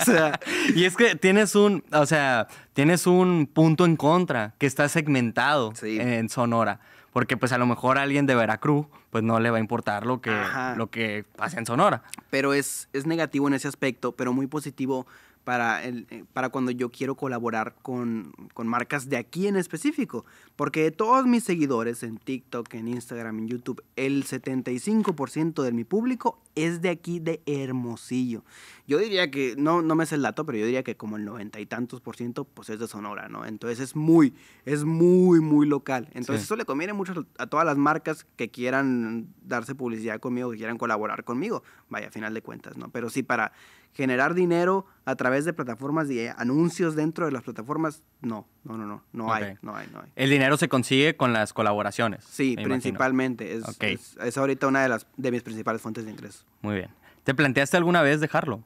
o sea, y es que tienes un, o sea, tienes es un punto en contra que está segmentado en Sonora. Porque pues a lo mejor a alguien de Veracruz pues no le va a importar lo que, lo que pasa en Sonora. Pero es, es negativo en ese aspecto, pero muy positivo para, el, eh, para cuando yo quiero colaborar con, con, marcas de aquí en específico. Porque todos mis seguidores en TikTok, en Instagram, en YouTube, el 75% de mi público es de aquí de Hermosillo. Yo diría que, no, no me sé el dato, pero yo diría que como el noventa y tantos por ciento, pues es de Sonora, ¿no? Entonces es muy, es muy, muy local. Entonces eso le conviene mucho a todas las marcas que quieran darse publicidad conmigo, que quieran colaborar conmigo. Vaya, a final de cuentas, ¿no? Pero sí, para generar dinero a través de plataformas y anuncios dentro de las plataformas, no, no, no, no, no hay, no hay, no hay. El dinero se consigue con las colaboraciones. Sí, principalmente. Es, es, ahorita una de las de mis principales fuentes de ingreso. Muy bien. ¿Te planteaste alguna vez dejarlo?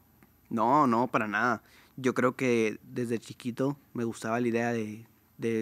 No, no, para nada. Yo creo que desde chiquito me gustaba la idea de,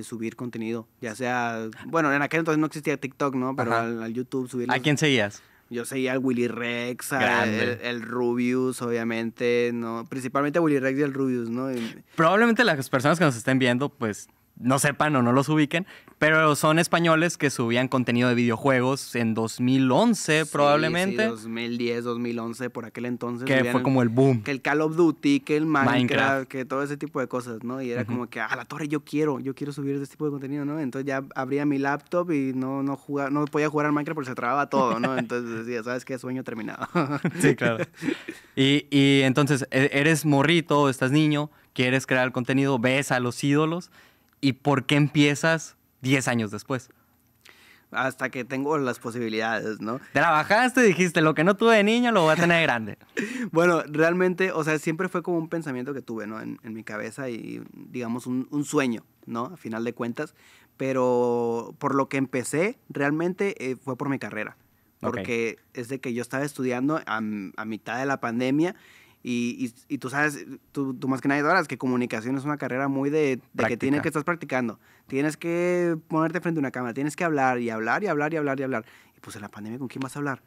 subir contenido, ya sea, bueno, en aquel entonces no existía TikTok, ¿no? Pero al, YouTube subir. ¿A quién seguías? Yo seguía al Willy Rex, al, el, Rubius, obviamente, ¿no? Principalmente a Willy Rex y al Rubius, ¿no? Probablemente las personas que nos estén viendo, pues, no sepan o no los ubiquen, pero son españoles que subían contenido de videojuegos en 2011 probablemente. 2010, 2011, por aquel entonces. Que fue como el boom. Que el Call of Duty, que el Minecraft, que todo ese tipo de cosas, ¿no? Y era como que, a ah, la torre, yo quiero, yo quiero subir este tipo de contenido, ¿no? Entonces ya abría mi laptop y no, no, jugaba, no podía jugar al Minecraft porque se trababa todo, ¿no? Entonces decía, ¿sabes qué? Sueño terminado. sí, claro. Y, y entonces, e, eres morrito, estás niño, quieres crear contenido, ves a los ídolos ¿Y por qué empiezas 10 años después? Hasta que tengo las posibilidades, ¿no? Trabajaste, dijiste, lo que no tuve de niño lo voy a tener de grande. bueno, realmente, o sea, siempre fue como un pensamiento que tuve, ¿no? En, mi cabeza y, digamos, un, sueño, ¿no? A final de cuentas. Pero por lo que empecé, realmente eh, fue por mi carrera porque es de que yo estaba estudiando a, mitad de la pandemia y, y, tú sabes, tú, tú, más que nadie sabrás que comunicación es una carrera muy de, de que tienes que estar practicando. Tienes que ponerte frente a una cámara, tienes que hablar y hablar y hablar y hablar y hablar. Y pues en la pandemia, ¿con quién vas a hablar?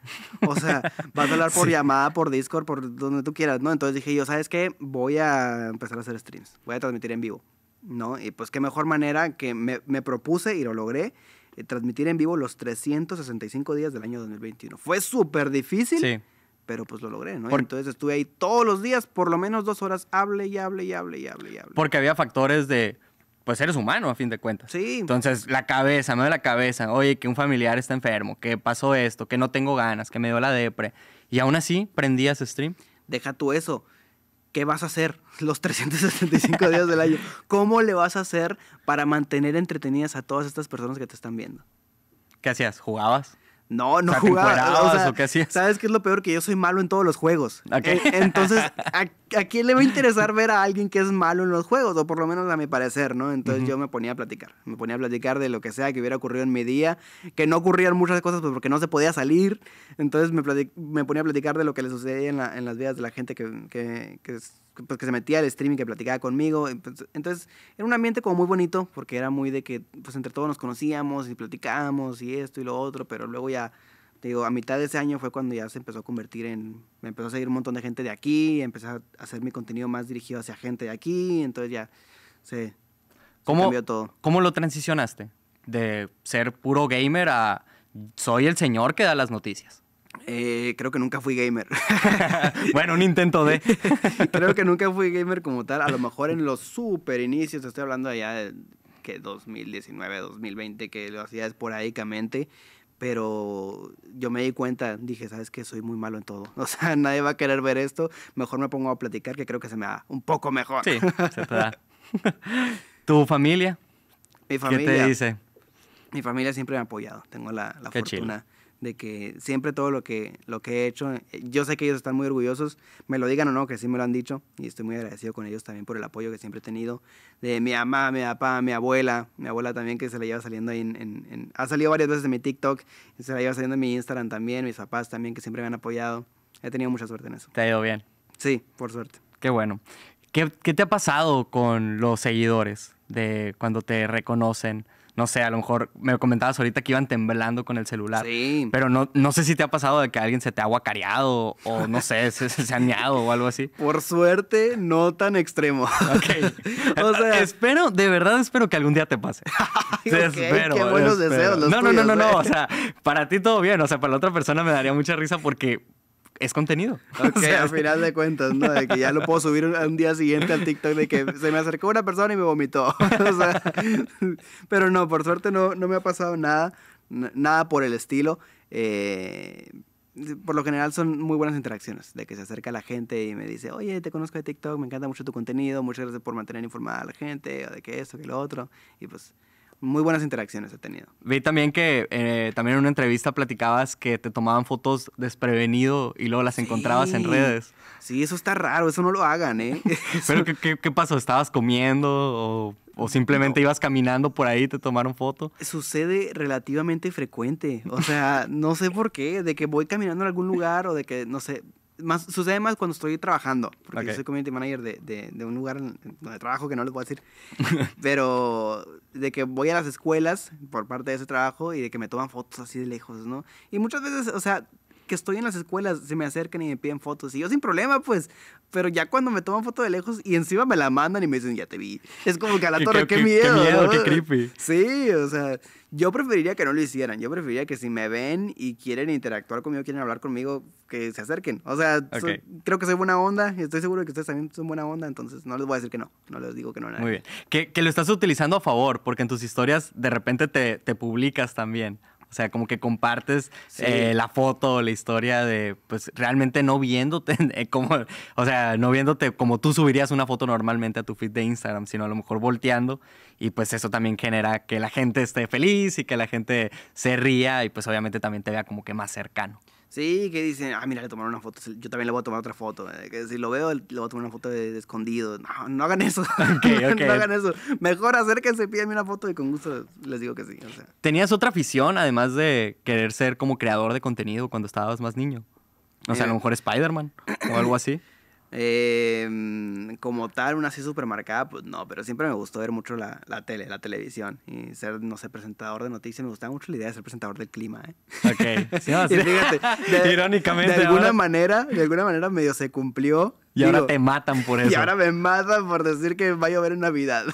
O sea, vas a hablar por llamada, por Discord, por donde tú quieras, ¿no? Entonces dije yo, ¿sabes qué? Voy a empezar a hacer streams, voy a transmitir en vivo, ¿no? Y pues qué mejor manera que me, me propuse y lo logré eh, transmitir en vivo los 365 días del año 2021. Fue súper difícil. Sí pero pues lo logré, ¿no? Entonces estuve ahí todos los días, por lo menos dos horas, hable y hable y hable y hable y hable. Porque había factores de, pues eres humano a fin de cuentas. Sí. Entonces la cabeza, me duele la cabeza, oye, que un familiar está enfermo, que pasó esto, que no tengo ganas, que me dio la depre. Y aún así prendías stream. Deja tú eso. ¿Qué vas a hacer los 365 días del año? ¿Cómo le vas a hacer para mantener entretenidas a todas estas personas que te están viendo? ¿Qué hacías? ¿Jugabas? No, no jugaba. O ¿Sabes qué es lo peor? Que yo soy malo en todos los juegos. Eh, entonces, ¿a, quién le va a interesar ver a alguien que es malo en los juegos? O por lo menos a mi parecer, ¿no? Entonces yo me ponía a platicar. Me ponía a platicar de lo que sea que hubiera ocurrido en mi día. Que no ocurrían muchas cosas pues, porque no se podía salir. Entonces me, me, ponía a platicar de lo que le sucedía en, las vidas de la gente que pues, que se metía al streaming, que platicaba conmigo. Pues, entonces, era un ambiente como muy bonito, porque era muy de que, pues, entre todos nos conocíamos y platicábamos y esto y lo otro, pero luego ya, te digo, a mitad de ese año fue cuando ya se empezó a convertir en, me empezó a seguir un montón de gente de aquí, empecé a hacer mi contenido más dirigido hacia gente de aquí, entonces ya se, ¿Cómo, cambió todo. ¿Cómo lo transicionaste? De ser puro gamer a soy el señor que da las noticias. Eh, creo que nunca fui gamer. bueno, un intento de. creo que nunca fui gamer como tal. A lo mejor en los super inicios, estoy hablando allá de que 2019, 2020, que lo hacía esporádicamente. Pero yo me di cuenta, dije, ¿sabes qué? Soy muy malo en todo. O sea, nadie va a querer ver esto. Mejor me pongo a platicar, que creo que se me da un poco mejor. Sí, se te ¿Tu familia? Mi familia. ¿Qué te dice? Mi familia siempre me ha apoyado. Tengo la, la fortuna de que siempre todo lo que, lo que he hecho, eh, yo sé que ellos están muy orgullosos, me lo digan o no, que sí me lo han dicho, y estoy muy agradecido con ellos también por el apoyo que siempre he tenido de mi mamá, mi papá, mi abuela, mi abuela también que se la lleva saliendo ahí en, ha salido varias veces de mi TikTok, se la lleva saliendo en mi Instagram también, mis papás también que siempre me han apoyado, he tenido mucha suerte en eso. ¿Te ha ido bien? Sí, por suerte. Qué bueno. ¿Qué, qué te ha pasado con los seguidores de cuando te reconocen? no sé, a lo mejor me comentabas ahorita que iban temblando con el celular. Sí. Pero no, no sé si te ha pasado de que alguien se te ha guacareado o no sé, se, ha añado o algo así. Por suerte, no tan extremo. Ok. o eh, sea, espero, de verdad espero que algún día te pase. Te espero, qué buenos deseos los No, no, no, no, no, eh. o sea, para ti todo bien, o sea, para la otra persona me daría mucha risa porque es contenido. o sea, al final de cuentas, ¿no? De que ya lo puedo subir un día siguiente al TikTok de que se me acercó una persona y me vomitó. O sea, pero no, por suerte no, no me ha pasado nada, nada por el estilo. Eh, por lo general son muy buenas interacciones, de que se acerca la gente y me dice, oye, te conozco de TikTok, me encanta mucho tu contenido, muchas gracias por mantener informada a la gente, o de que esto, que lo otro, y pues muy buenas interacciones he tenido. Vi también que eh, también en una entrevista platicabas que te tomaban fotos desprevenido y luego las encontrabas en redes. Sí, eso está raro, eso no lo hagan, ¿eh? ¿Pero ¿qué, pasó? ¿Estabas comiendo o, simplemente ibas caminando por ahí y te tomaron foto? Sucede relativamente frecuente, o sea, no sé por qué, de que voy caminando en algún lugar o de que, no sé, sucede más cuando estoy trabajando, porque yo soy community manager de, de, de, un lugar donde trabajo que no les puedo decir, pero de que voy a las escuelas por parte de ese trabajo y de que me toman fotos así de lejos, ¿no? Y muchas veces, o sea, que estoy en las escuelas, se me acercan y me piden fotos. Y yo sin problema, pues. Pero ya cuando me toman foto de lejos y encima me la mandan y me dicen, ya te vi. Es como que a la torre, qué, miedo. Qué creepy. Sí, o sea, yo preferiría que no lo hicieran. Yo preferiría que si me ven y quieren interactuar conmigo, quieren hablar conmigo, que se acerquen. O sea, creo que soy buena onda y estoy seguro de que ustedes también son buena onda. Entonces no les voy a decir que no. No les digo que no. Muy bien. Que, lo estás utilizando a favor, porque en tus historias de repente te publicas también. O sea, como que compartes eh, la foto la historia de, pues realmente no viéndote eh, como, o sea, no viéndote como tú subirías una foto normalmente a tu feed de Instagram, sino a lo mejor volteando. Y pues eso también genera que la gente esté feliz y que la gente se ría y pues obviamente también te vea como que más cercano. Sí, que dicen, ah, mira, le tomaron una foto, yo también le voy a tomar otra foto. Eh, que si lo veo, le voy a tomar una foto de, escondido. No, no hagan eso. Okay, no hagan eso. Mejor acérquense, pídanme una foto y con gusto les digo que sí. ¿Tenías otra afición, además de querer ser como creador de contenido cuando estabas más niño? O sea, a lo eh. mejor Spider-Man o algo así. Em, como tal, una así súper marcada, pues no, pero siempre me gustó ver mucho la, la, tele, la televisión y ser, no sé, presentador de noticias. Me gustaba mucho la idea de ser presentador del clima, ¿eh? Ok. Sí, Fíjate, de, Irónicamente. De alguna manera, de alguna manera medio se cumplió. Y ahora te matan por eso. Y ahora me matan por decir que va a llover en Navidad.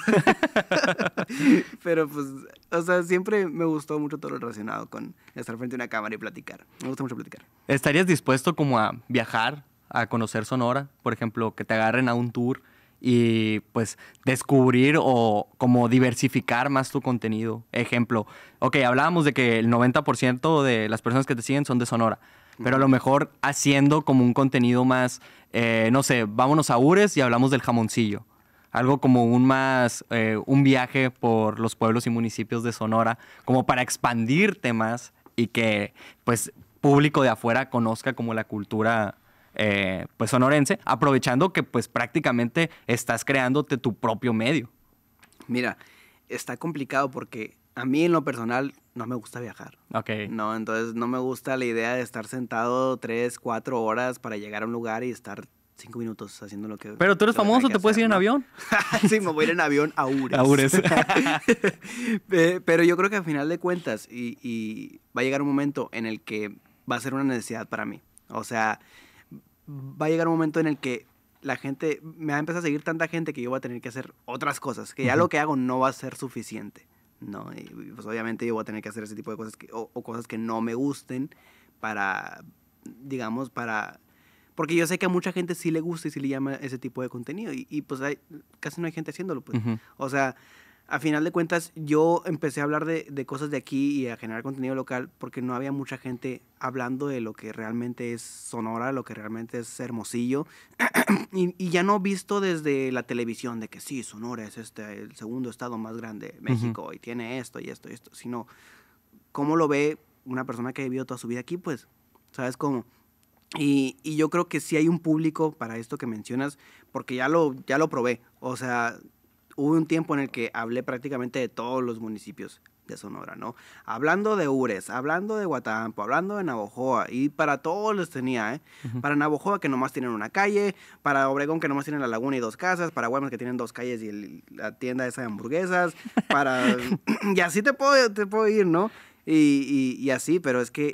Pero pues, o sea, siempre me gustó mucho todo lo relacionado con estar frente a una cámara y platicar. Me gusta mucho platicar. ¿Estarías dispuesto como a viajar a conocer Sonora, por ejemplo, que te agarren a un tour y pues descubrir o como diversificar más tu contenido. Ejemplo, ok, hablábamos de que el 90% de las personas que te siguen son de Sonora, pero a lo mejor haciendo como un contenido más, eh, no sé, vámonos a Ures y hablamos del jamoncillo. Algo como un más, eh, un viaje por los pueblos y municipios de Sonora, como para expandirte más y que pues público de afuera conozca como la cultura eh, pues sonorense, aprovechando que pues prácticamente estás creándote tu propio medio. Mira, está complicado porque a mí en lo personal no me gusta viajar. Ok. No, entonces no me gusta la idea de estar sentado tres, cuatro horas para llegar a un lugar y estar cinco minutos haciendo lo que... Pero tú eres famoso, ¿te puedes ir en avión? sí, me voy a ir en avión a Ures. A Ures. Pero yo creo que al final de cuentas y va a llegar un momento en el que va a ser una necesidad para mí. O sea, va a llegar un momento en el que la gente, me va a empezar a seguir tanta gente que yo voy a tener que hacer otras cosas, que ya lo que hago no va a ser suficiente, ¿no? Y pues obviamente yo voy a tener que hacer ese tipo de cosas o, cosas que no me gusten para, digamos, para... Porque yo sé que a mucha gente sí le gusta y sí le llama ese tipo de contenido y, pues hay, casi no hay gente haciéndolo, pues. O sea, a final de cuentas, yo empecé a hablar de, cosas de aquí y a generar contenido local porque no había mucha gente hablando de lo que realmente es Sonora, lo que realmente es Hermosillo. y, ya no visto desde la televisión de que sí, Sonora es este, el segundo estado más grande de México y tiene esto y esto y esto, sino cómo lo ve una persona que ha vivido toda su vida aquí, pues, ¿sabes cómo? Y, yo creo que sí hay un público para esto que mencionas, porque ya lo, ya lo probé. O sea, hubo un tiempo en el que hablé prácticamente de todos los municipios de Sonora, ¿no? Hablando de Ures, hablando de Guatampo, hablando de Navojoa, y para todos los tenía, ¿eh? Para Navojoa que nomás tienen una calle, para Obregón que nomás tienen la laguna y dos casas, para Guaymas que tienen dos calles y la tienda de de hamburguesas, para... y así te puedo, te puedo ir, ¿no? Y, y así, pero es que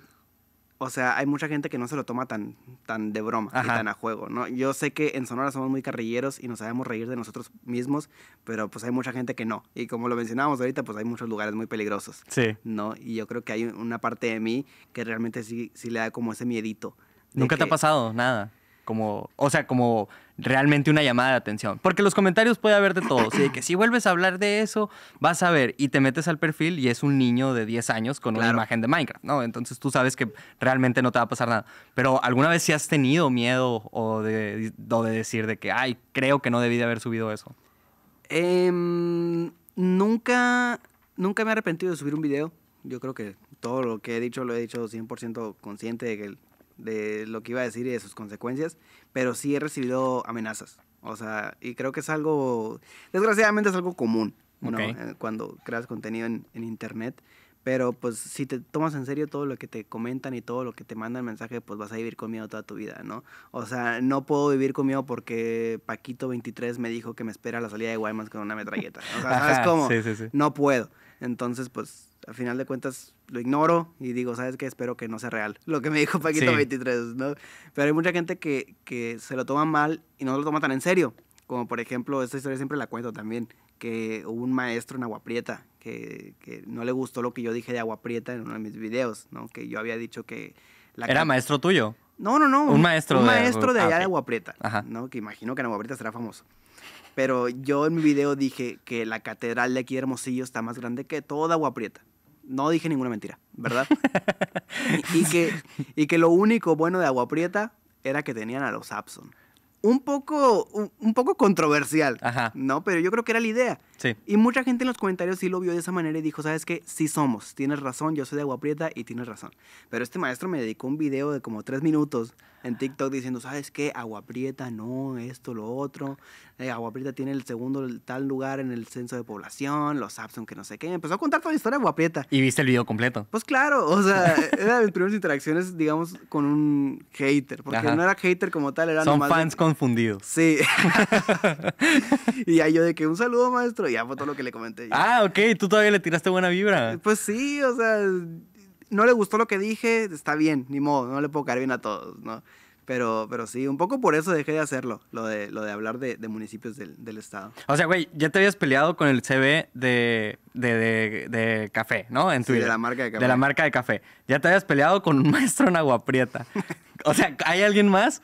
o sea, hay mucha gente que no se lo toma tan, tan de broma y tan a juego, ¿no? Yo sé que en Sonora somos muy carrilleros y nos sabemos reír de nosotros mismos, pero pues hay mucha gente que no. Y como lo mencionábamos ahorita, pues hay muchos lugares muy peligrosos. Sí. ¿No? Y yo creo que hay una parte de mí que realmente sí, sí le da como ese miedito. ¿Nunca te ha pasado nada? como, o sea, como realmente una llamada de atención. Porque los comentarios puede haber de todo. Sí, que si vuelves a hablar de eso, vas a ver y te metes al perfil y es un niño de 10 años con una imagen de Minecraft, ¿no? Entonces tú sabes que realmente no te va a pasar nada. Pero alguna vez sí has tenido miedo o de, de decir de que, ay, creo que no debí de haber subido eso. Em, nunca, nunca me he arrepentido de subir un video. Yo creo que todo lo que he dicho lo he dicho 100% consciente de que de lo que iba a decir y de sus consecuencias, pero sí he recibido amenazas. O sea, y creo que es algo, desgraciadamente es algo común, eh, Cuando creas contenido en Internet. Pero pues si te tomas en serio todo lo que te comentan y todo lo que te manda el mensaje, pues vas a vivir con miedo toda tu vida, ¿no? O sea, no puedo vivir con miedo porque Paquito 23 me dijo que me espera la salida de Guaymas con una metralleta. O sea, ¿sabes cómo? No puedo. Entonces, pues al final de cuentas lo ignoro y digo, ¿sabes qué? Espero que no sea real lo que me dijo Paquito 23, ¿no? Pero hay mucha gente que, que se lo toma mal y no lo toma tan en serio. Como por ejemplo, esta historia siempre la cuento también, que hubo un maestro en Agua Prieta que, no le gustó lo que yo dije de agua prieta en uno de mis videos, ¿no? Que yo había dicho que... La ¿Era maestro tuyo? No, no, no. Un, maestro de... maestro de allá de agua prieta, ah, ¿no? Que imagino que en agua prieta será famoso. Pero yo en mi video dije que la catedral de aquí de Hermosillo está más grande que toda agua prieta. No dije ninguna mentira, ¿verdad? y, que, y que lo único bueno de agua prieta era que tenían a los Abson un poco, un poco controversial, ¿no? Pero yo creo que era la idea. Sí. Y mucha gente en los comentarios sí lo vio de esa manera y dijo, ¿sabes qué? Sí somos, tienes razón, yo soy de Agua Prieta y tienes razón. Pero este maestro me dedicó un video de como tres minutos en TikTok diciendo, ¿sabes qué? Agua Prieta, no, esto, lo otro. Eh, Agua Prieta tiene el segundo tal lugar en el censo de población, los apps, que no sé qué. Empezó a contar toda la historia de Agua Prieta. ¿Y viste el video completo? Pues claro, o sea, era de mis primeras interacciones, digamos, con un hater, porque no era hater como tal, eran Son fans confundidos. Sí. y ahí yo de que un saludo, maestro, y ya fue todo lo que le comenté. yo. Ah, ok, tú todavía le tiraste buena vibra. Pues sí, o sea no le gustó lo que dije, está bien, ni modo, no le puedo caer bien a todos, ¿no? Pero, pero sí, un poco por eso dejé de hacerlo, lo de, lo de hablar de, municipios del, estado. O sea, güey, ya te habías peleado con el CB de, de, café, ¿no? En sí, de la marca de café. De la marca de café. Ya te habías peleado con un maestro en agua prieta. o sea, ¿hay alguien más?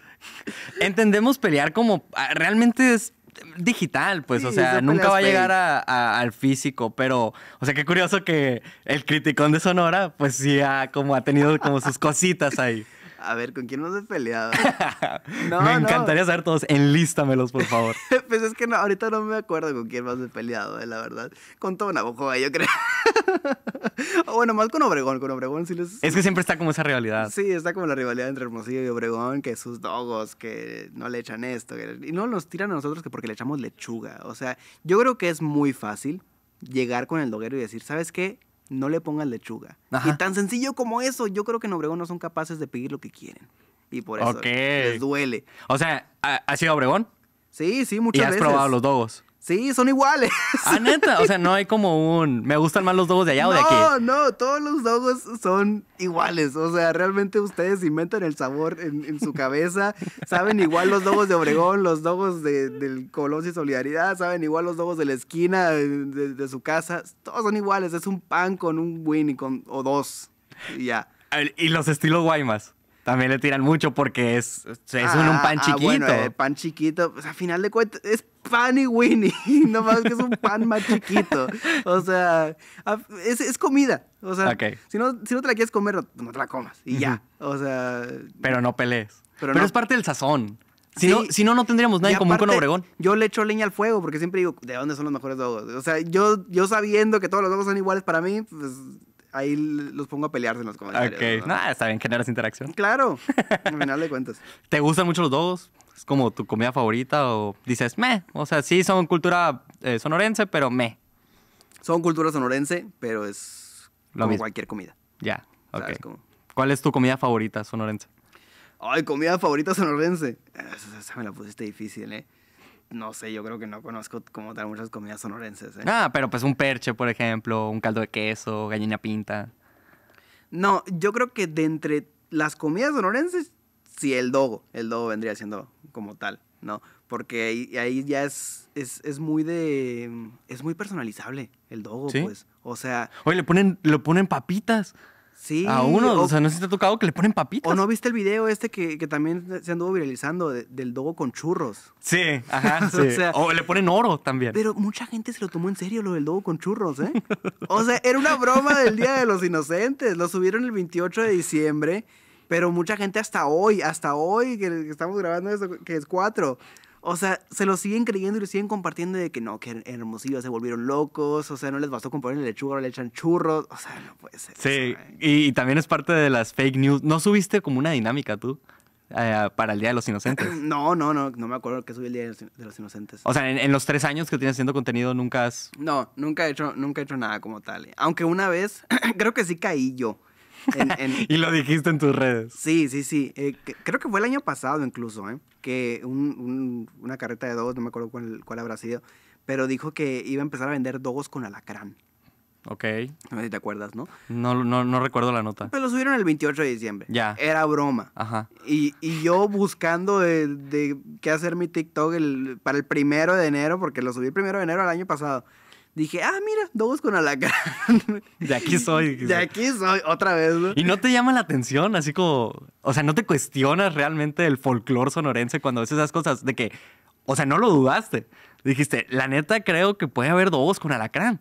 Entendemos pelear como... Ah, realmente es digital, pues, o sea, nunca va a llegar al físico, pero, o sea, qué curioso que el criticón de Sonora, pues sí, ha, como ha tenido como sus cositas ahí. A ver, ¿con quién nos he peleado? me encantaría saber todos. Enlístamelos, por favor. pues es que no, ahorita no me acuerdo con quién más he peleado, eh, la verdad. Con una bojoa, yo creo. bueno, más con Obregón. Con Obregón sí Es que siempre está como esa rivalidad. Sí, está como la rivalidad entre Hermosillo y Obregón, que sus dogos, que no le echan esto. Y no nos tiran a nosotros que porque le echamos lechuga. O sea, yo creo que es muy fácil llegar con el doguero y decir, ¿sabes qué? no le pongas lechuga. Y tan sencillo como eso, yo creo que en Obregón no son capaces de pedir lo que quieren. Y por eso les duele. O sea, ¿has sido Obregón? Sí, sí, muchas ¿Y has probado los dogos? Sí, son iguales. Ah, neta. O sea, no hay como un. Me gustan más los dogos de allá o de aquí. No, no, todos los dogos son iguales. O sea, realmente ustedes inventan el sabor en, su cabeza. saben igual los dogos de Obregón, los dogos del Colosio y Solidaridad, saben igual los dogos de la esquina de, su casa. Todos son iguales. Es un pan con un Winnie con, o dos. Y ya. Y los estilos Guaymas. También le tiran mucho porque es, es un, pan chiquito. Ah, ah, bueno, eh, pan chiquito, pues a final de cuentas es pan y Winnie, nomás que es un pan más chiquito. O sea, es, comida. O sea, si, no, te la quieres comer, no, te la comas y ya. O sea. Pero no pelees. Pero, es parte del sazón. Si, no, si no, no tendríamos nada en común con Obregón. Yo le echo leña al fuego porque siempre digo, ¿de dónde son los mejores dogos? O sea, yo, yo sabiendo que todos los dogos son iguales para mí, pues ahí los pongo a pelearse en los comentarios. Ok, ¿no? está bien, generas interacción. Claro, al final de cuentas. ¿Te gustan mucho los dos? ¿Es como tu comida favorita o dices, me, O sea, sí son cultura eh, sonorense, pero me, Son cultura sonorense, pero es Lo como cualquier comida. Ya, ok. ¿Cuál es tu comida favorita sonorense? Ay, comida favorita sonorense. Ah, esa me la pusiste difícil, ¿eh? no sé, yo creo que no conozco como tal muchas comidas sonorenses. ¿eh? Ah, pero pues un perche, por ejemplo, un caldo de queso, gallina pinta. No, yo creo que de entre las comidas sonorenses, sí, el dogo. El dogo vendría siendo como tal, ¿no? Porque ahí, ya es, es, muy de. Es muy personalizable el dogo, pues. O sea. Oye, le ponen, le ponen papitas. Sí. A uno, o, sea, no se te ha tocado que le ponen papitas. O no viste el video este que, también se anduvo viralizando del dogo con churros. Sí, ajá. o, le ponen oro también. Pero mucha gente se lo tomó en serio lo del dogo con churros, ¿eh? o sea, era una broma del Día de los Inocentes. Lo subieron el 28 de diciembre. Pero mucha gente hasta hoy, hasta hoy que estamos grabando esto, que es cuatro... O sea, se lo siguen creyendo y lo siguen compartiendo de que no, que en Hermosillo se volvieron locos, o sea, no les bastó con ponerle lechuga, ahora le echan churros, o sea, no puede ser. Sí, ¿eh? y, también es parte de las fake news. ¿No subiste como una dinámica tú eh, para el Día de los Inocentes? no, no, no, no me acuerdo que subí el Día de los Inocentes. O sea, en, los tres años que tienes haciendo contenido nunca has... No, nunca he hecho, nunca he hecho nada como tal. Aunque una vez, creo que sí caí yo. y lo dijiste en tus redes. Sí, sí, sí. Eh, creo que fue el año pasado incluso, ¿eh? que un, una carreta de dogos, no me acuerdo cuál, cuál, habrá sido, pero dijo que iba a empezar a vender dogos con alacrán. Ok. No sé si te acuerdas, ¿no? No, no, no recuerdo la nota. Pero lo subieron el 28 de diciembre. Ya. Era broma. Ajá. Y, y yo buscando de, qué hacer mi TikTok para el primero de enero, porque lo subí el primero de enero del año pasado dije, ah, mira, dos con alacrán. De aquí soy. De aquí soy, otra vez. Y no te llama la atención, así como, o sea, no te cuestionas realmente el folclore sonorense cuando ves esas cosas, de que, o sea, no lo dudaste. Dijiste, la neta creo que puede haber dogos con alacrán.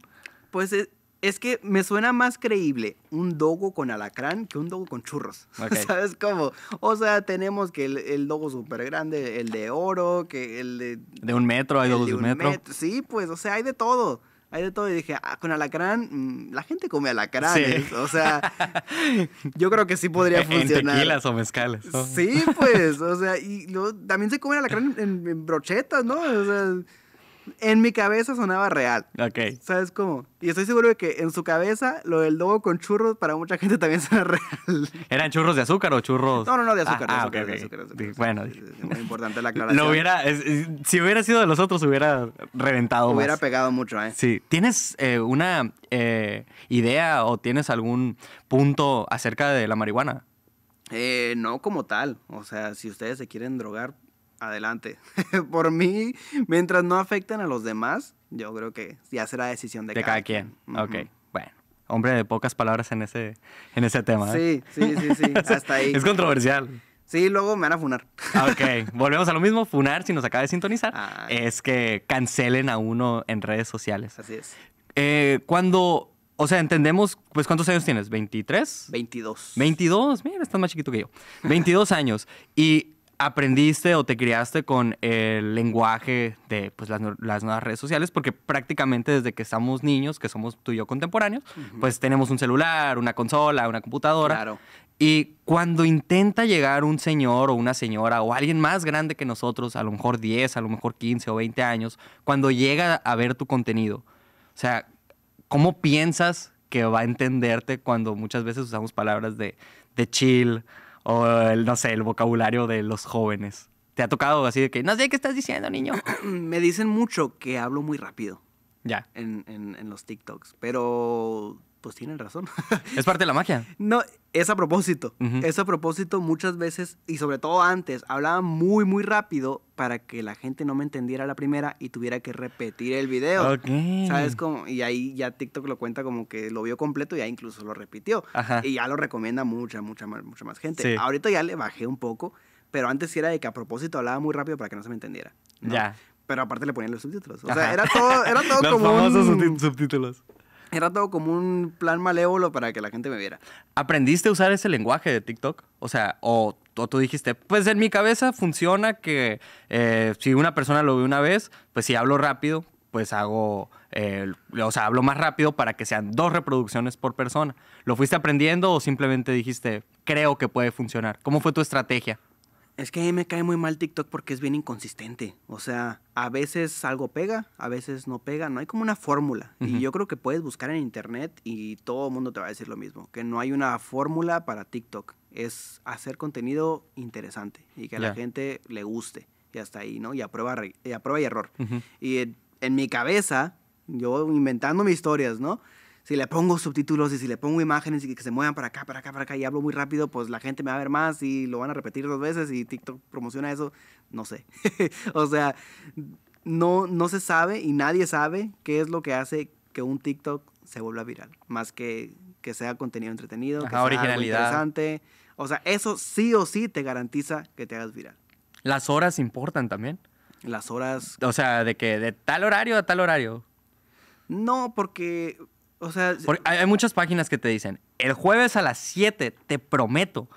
Pues eh, es, que me suena más creíble un dogo con alacrán que un dogo con churros. ¿Sabes cómo? O sea, tenemos que el, el dogo súper grande, el de oro, que el de... De un metro, hay dogos de un metro. Sí, pues, o sea, hay de todo. Ahí de todo. Y dije, ah, con alacrán, mm, la gente come alacrán, O sea, yo creo que sí podría funcionar. En o mezcales. Sí, pues, o sea, y también se come alacrán en brochetas, ¿no? O sea en mi cabeza sonaba real. Ok. ¿Sabes cómo? Y estoy seguro de que en su cabeza lo del lobo con churros para mucha gente también suena real. ¿Eran churros de azúcar o churros? No, no, no, de azúcar. Ah, ok, ok. bueno. es muy importante la aclaración. si hubiera sido de los otros, hubiera reventado hubiera pegado mucho, ¿eh? Sí. ¿Tienes eh, una eh, idea o tienes algún punto acerca de la marihuana? Eh, no como tal. O sea, si ustedes se quieren drogar, adelante. por mí, mientras no afecten a los demás, yo creo que ya será decisión de, cada, quien. Ok, bueno. Hombre de pocas palabras en ese, en ese tema. ¿eh? Sí, sí, sí, sí. Hasta ahí. Es controversial. Sí, luego me van a funar. ok, volvemos a lo mismo. Funar, si nos acaba de sintonizar, ah. es que cancelen a uno en redes sociales. Así es. Eh, cuando, o sea, entendemos, pues, ¿cuántos años tienes? ¿23? 22. 22, mira, estás más chiquito que yo. 22 años. Y aprendiste o te criaste con el lenguaje de pues, las, nuevas redes sociales, porque prácticamente desde que estamos niños, que somos tú y yo contemporáneos, pues tenemos un celular, una consola, una computadora. Claro. Y cuando intenta llegar un señor o una señora o alguien más grande que nosotros, a lo mejor 10, a lo mejor 15 o 20 años, cuando llega a ver tu contenido, o sea, ¿cómo piensas que va a entenderte cuando muchas veces usamos palabras de, de chill, o el, no sé, el vocabulario de los jóvenes. ¿Te ha tocado así de que, no sé qué estás diciendo, niño? Me dicen mucho que hablo muy rápido. Ya. En, en, en los TikToks. Pero pues tienen razón. es parte de la magia. No, es a propósito. Es a propósito muchas veces, y sobre todo antes, hablaba muy, muy rápido para que la gente no me entendiera la primera y tuviera que repetir el video. ¿Sabes cómo? Y ahí ya TikTok lo cuenta como que lo vio completo y ya incluso lo repitió. Ajá. Y ya lo recomienda mucha, mucha, mucha más gente. Ahorita ya le bajé un poco, pero antes era de que a propósito hablaba muy rápido para que no se me entendiera. Ya. Pero aparte le ponían los subtítulos. O sea, era todo, era todo los famosos subtítulos. Era todo como un plan malévolo para que la gente me viera. ¿Aprendiste a usar ese lenguaje de TikTok? O sea, o, tú dijiste, pues en mi cabeza funciona que eh, si una persona lo ve una vez, pues si hablo rápido, pues hago, eh, o sea, hablo más rápido para que sean dos reproducciones por persona. ¿Lo fuiste aprendiendo o simplemente dijiste, creo que puede funcionar? ¿Cómo fue tu estrategia? Es que a mí me cae muy mal TikTok porque es bien inconsistente. O sea, a veces algo pega, a veces no pega. No hay como una fórmula. Y yo creo que puedes buscar en internet y todo el mundo te va a decir lo mismo. Que no hay una fórmula para TikTok. Es hacer contenido interesante y que a la gente le guste. Y hasta ahí, ¿no? Y a prueba y, error. Y en mi cabeza, yo inventando mis historias, ¿no? si le pongo subtítulos y si le pongo imágenes y que se muevan para acá, para acá, para acá y hablo muy rápido, pues la gente me va a ver más y lo van a repetir dos veces y TikTok promociona eso, no sé. o sea, no, no se sabe y nadie sabe qué es lo que hace que un TikTok se vuelva viral, más que que sea contenido entretenido, que sea originalidad. interesante. O sea, eso sí o sí te garantiza que te hagas viral. Las horas importan también. Las horas. O sea, de que de tal horario a tal horario. No, porque o sea, hay, muchas páginas que te dicen, el jueves a las 7 te prometo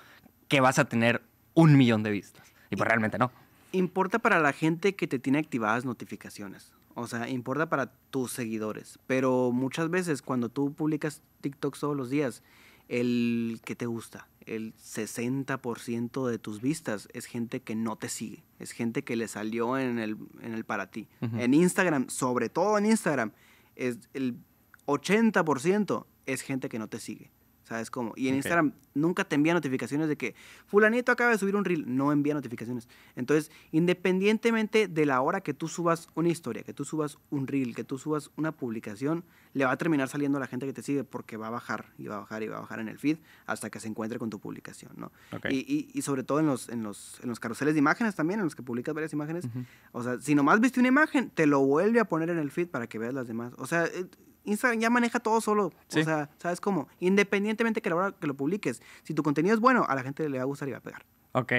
que vas a tener un millón de vistas. Y pues realmente no. Importa para la gente que te tiene activadas notificaciones. O sea, importa para tus seguidores. Pero muchas veces cuando tú publicas TikTok todos los días, el que te gusta, el 60% de tus vistas es gente que no te sigue. Es gente que le salió en el, en el para ti. En Instagram, sobre todo en Instagram, es el 80% es gente que no te sigue. ¿Sabes cómo? Y en Instagram nunca te envía notificaciones de que fulanito acaba de subir un reel. No envía notificaciones. Entonces, independientemente de la hora que tú subas una historia, que tú subas un reel, que tú subas una publicación, le va a terminar saliendo a la gente que te sigue porque va a bajar y va a bajar y va a bajar en el feed hasta que se encuentre con tu publicación, ¿no? Y, sobre todo en los, en, los, en los carruseles de imágenes también, en los que publicas varias imágenes. O sea, si nomás viste una imagen, te lo vuelve a poner en el feed para que veas las demás. O sea, eh, Instagram ya maneja todo solo. O sea, ¿sabes cómo? Independientemente que, que lo publiques, si tu contenido es bueno, a la gente le va a gustar y va a pegar. Ok.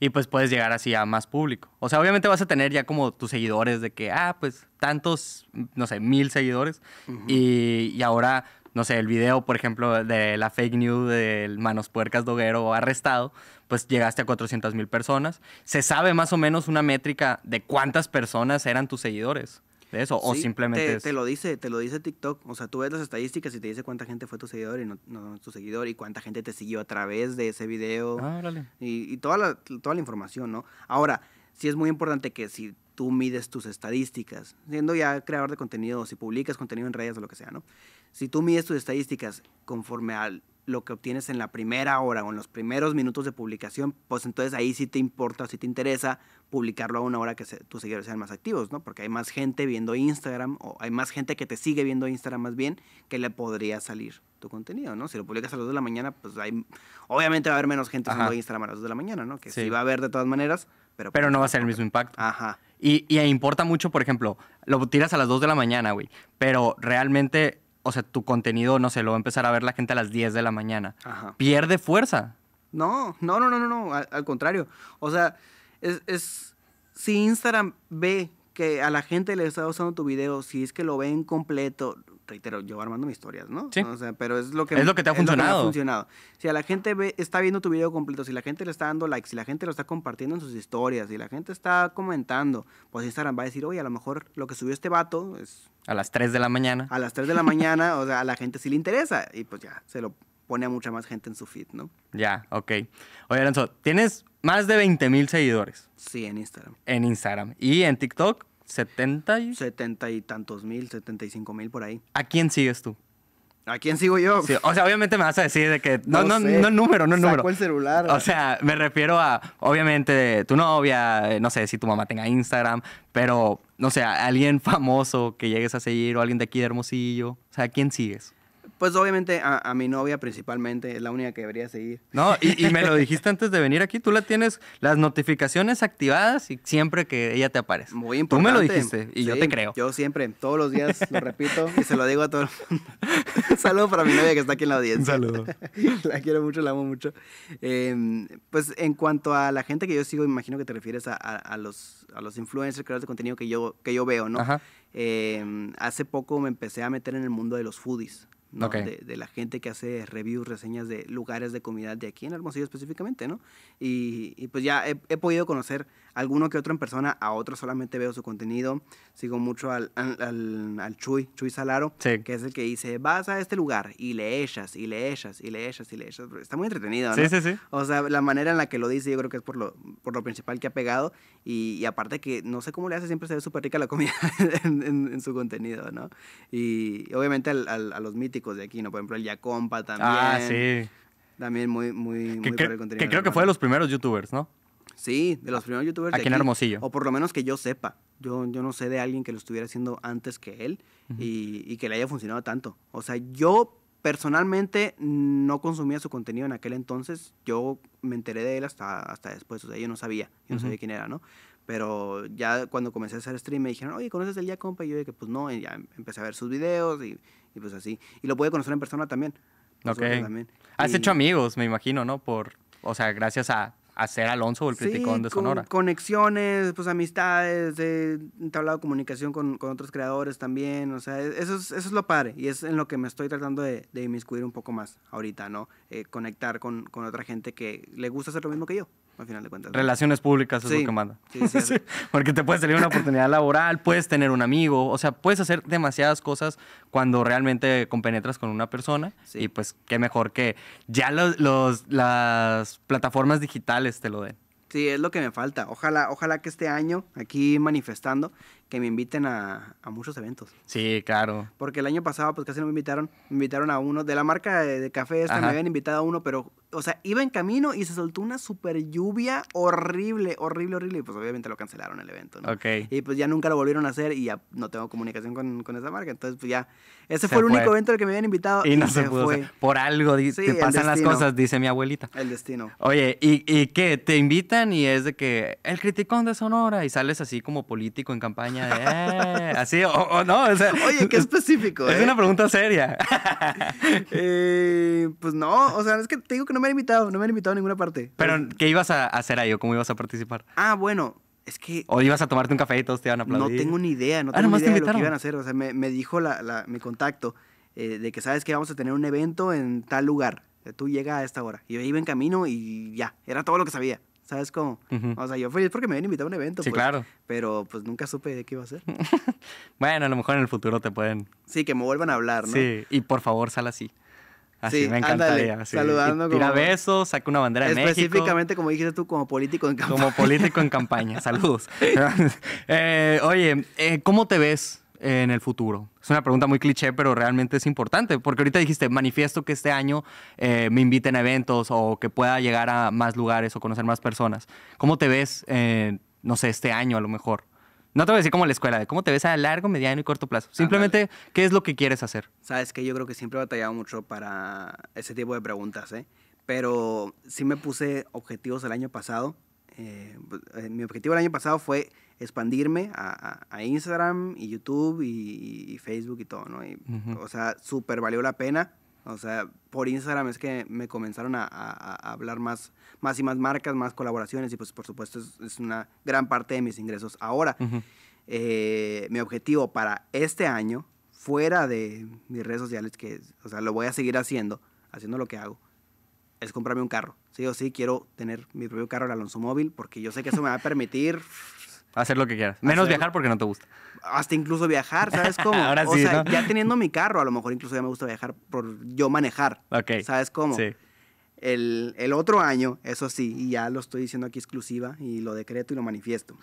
Y pues puedes llegar así a más público. O sea, obviamente vas a tener ya como tus seguidores de que, ah, pues tantos, no sé, mil seguidores. y, y ahora no sé, el video, por ejemplo, de la fake news del Manos Puercas Doguero arrestado, pues llegaste a 400 mil personas. Se sabe más o menos una métrica de cuántas personas eran tus seguidores de eso, o simplemente... Te, te, lo dice, te lo dice TikTok, o sea, tú ves las estadísticas y te dice cuánta gente fue tu seguidor y no, no tu seguidor, y cuánta gente te siguió a través de ese video, ah, y, y, toda, toda la información, ¿no? Ahora, sí es muy importante que si tú mides tus estadísticas, siendo ya creador de contenido, si publicas contenido en redes o lo que sea, ¿no? Si tú mides tus estadísticas conforme a lo que obtienes en la primera hora o en los primeros minutos de publicación, pues entonces ahí sí te importa, si te interesa publicarlo a una hora que tus seguidores sean más activos, ¿no? Porque hay más gente viendo Instagram o hay más gente que te sigue viendo Instagram más bien que le podría salir tu contenido, ¿no? Si lo publicas a las 2 de la mañana, pues hay, obviamente va a haber menos gente viendo Instagram a las 2 de la mañana, ¿no? Que sí. sí va a haber de todas maneras, pero... Pero pues no va a ser el mismo impacto. Ajá. Y, importa mucho, por ejemplo, lo tiras a las 2 de la mañana, güey. Pero realmente, o sea, tu contenido, no sé, lo va a empezar a ver la gente a las 10 de la mañana. Ajá. Pierde fuerza. No, no, no, no, no, no. Al, contrario. O sea, es, es. Si Instagram ve que a la gente le está usando tu video, si es que lo ven completo, reitero, yo armando mis historias, ¿no? Sí. O sea, pero es lo que... Es lo que te ha funcionado. funcionado. Si a la gente ve, está viendo tu video completo, si la gente le está dando likes, si la gente lo está compartiendo en sus historias, si la gente está comentando, pues Instagram va a decir, oye, a lo mejor lo que subió este vato es... A las 3 de la mañana. A las 3 de la mañana, o sea, a la gente sí le interesa. Y pues ya, se lo pone a mucha más gente en su feed, ¿no? Ya, ok. Oye, Alonso, tienes más de 20 mil seguidores. Sí, en Instagram. En Instagram. Y en TikTok ¿70 y? 70 y tantos mil, 75 mil por ahí. ¿A quién sigues tú? ¿A quién sigo yo? o sea, obviamente me vas a decir de que. No, no, no, número, no Saco número. el celular. O sea, me refiero a, obviamente, tu novia, eh, no sé si tu mamá tenga Instagram, pero, no sé, alguien famoso que llegues a seguir o alguien de aquí de Hermosillo. O sea, ¿a quién sigues? Pues obviamente a, mi novia principalmente es la única que debería seguir. No, y, me lo dijiste antes de venir aquí, tú la tienes las notificaciones activadas y siempre que ella te aparece. Muy importante. Tú me lo dijiste y yo te creo. Yo siempre, todos los días lo repito y se lo digo a todo el mundo. saludo para mi novia que está aquí en la audiencia. Un saludo. la quiero mucho, la amo mucho. Em, pues en cuanto a la gente que yo sigo, imagino que te refieres a, los, a los influencers, creadores de contenido que yo, que yo veo, ¿no? Em, hace poco me empecé a meter en el mundo de los foodies. De, la gente que hace reviews, reseñas de lugares de comida de aquí en Hermosillo específicamente, ¿no? Y, pues ya he, podido conocer alguno que otro en persona, a otro solamente veo su contenido. Sigo mucho al, Chuy, Chuy Salaro, que es el que dice, vas a este lugar y le echas, y le echas, y le echas, y le echas. Está muy entretenido, ¿no? Sí, sí, sí. O sea, la manera en la que lo dice yo creo que es por lo, por lo principal que ha pegado. Y, aparte que no sé cómo le hace, siempre se ve súper rica la comida en, su contenido, ¿no? Y obviamente a los míticos de aquí, ¿no? Por ejemplo, el Yacompa ah, también. Ah, sí. También muy, muy, muy que, contenido. Que creo que fue de los primeros youtubers, ¿no? Sí, de los primeros youtubers. de en Hermosillo. O por lo menos que yo sepa. Yo, yo no sé de alguien que lo estuviera haciendo antes que él y, que le haya funcionado tanto. O sea, yo personalmente no consumía su contenido en aquel entonces. Yo me enteré de él hasta, hasta después. O sea, yo no sabía. Yo no sabía quién era, ¿no? Pero ya cuando comencé a hacer stream me dijeron, oye, ¿conoces el día Compa? Y yo dije, pues no, y ya empecé a ver sus videos y, pues así. Y lo pude conocer en persona también. Ok. Has hecho amigos, me imagino, ¿no? Por, o sea, gracias a hacer Alonso o el Criticón de Sonora. conexiones, pues amistades, he hablado de comunicación con, con, otros creadores también, o sea, e, eso es, eso es lo padre y es en lo que me estoy tratando de, de inmiscuir un poco más ahorita, ¿no? Eh, conectar con otra gente que le gusta hacer lo mismo que yo final de cuentas. Relaciones públicas es lo que manda. Sí, sí, Porque te puede salir una oportunidad laboral, puedes tener un amigo, o sea, puedes hacer demasiadas cosas cuando realmente compenetras con una persona. Y pues qué mejor que ya las plataformas digitales te lo den. Sí, es lo que me falta. Ojalá, ojalá que este año, aquí manifestando, que me inviten a, muchos eventos. Sí, claro. Porque el año pasado, pues casi no me invitaron. Me invitaron a uno de la marca de, café esta, me habían invitado a uno, pero, o sea, iba en camino y se soltó una super lluvia horrible, horrible, horrible. Y pues obviamente lo cancelaron el evento, ¿no? Ok. Y pues ya nunca lo volvieron a hacer y ya no tengo comunicación con, esa marca. Entonces, pues ya, ese fue el único evento al que me habían invitado. Y no se, pudo. Fue. por algo dice. te pasan las cosas, dice mi abuelita. El destino. Oye, ¿y, ¿y qué? Te invitan y es de que el criticón de Sonora y sales así como político en campaña eh. así o, no. Oye, qué específico. Es ¿eh? una pregunta seria. Eh, pues no, o sea, es que te digo que no me han invitado, no me han invitado a ninguna parte. Pero, ¿qué ibas a hacer ahí o cómo ibas a participar? Ah, bueno, es que. O ibas a tomarte un café y todos te iban a aplaudir. No tengo ni idea, no ah, tengo ni idea de lo que iban a hacer. O sea, me, dijo mi contacto de que sabes que vamos a tener un evento en tal lugar. Tú llega a esta hora. Y yo iba en camino y ya, era todo lo que sabía. ¿Sabes cómo? O sea, yo fui porque me habían invitado a un evento. Sí, pues, claro. Pero pues nunca supe de qué iba a ser. bueno, a lo mejor en el futuro te pueden. Sí, que me vuelvan a hablar, ¿no? Sí, y por favor, sal así. Así me encantaría. Ándale, Saludando tira besos, saca una bandera de México. Específicamente, como dijiste tú, como político en campaña. Como político en campaña, saludos. Eh, oye, eh, ¿cómo te ves en el futuro? Es una pregunta muy cliché, pero realmente es importante, porque ahorita dijiste, manifiesto que este año eh, me inviten a eventos o que pueda llegar a más lugares o conocer más personas. ¿Cómo te ves, eh, no sé, este año a lo mejor? No te voy a decir como la escuela, de cómo te ves a largo, mediano y corto plazo. Simplemente, ¿qué es lo que quieres hacer? Sabes que yo creo que siempre he batallado mucho para ese tipo de preguntas, ¿eh? Pero sí me puse objetivos el año pasado. Eh, mi objetivo el año pasado fue expandirme a, Instagram y YouTube y, Facebook y todo, ¿no? O sea, súper valió la pena. O sea, por Instagram es que me comenzaron a, hablar más, más y más marcas, más colaboraciones y pues por supuesto es, una gran parte de mis ingresos. Ahora, eh, mi objetivo para este año, fuera de mis redes sociales, que, o sea, lo voy a seguir haciendo, haciendo lo que hago, es comprarme un carro. Sí o sí, quiero tener mi propio carro, el Alonso Móvil, porque yo sé que eso me va a permitir Hacer lo que quieras. Menos viajar porque no te gusta. Hasta incluso viajar, ¿sabes cómo? Ahora sí, o sea, ya teniendo mi carro, a lo mejor incluso ya me gusta viajar por yo manejar. Ok. ¿Sabes cómo? Sí. El, el otro año, eso sí, y ya lo estoy diciendo aquí exclusiva y lo decreto y lo manifiesto.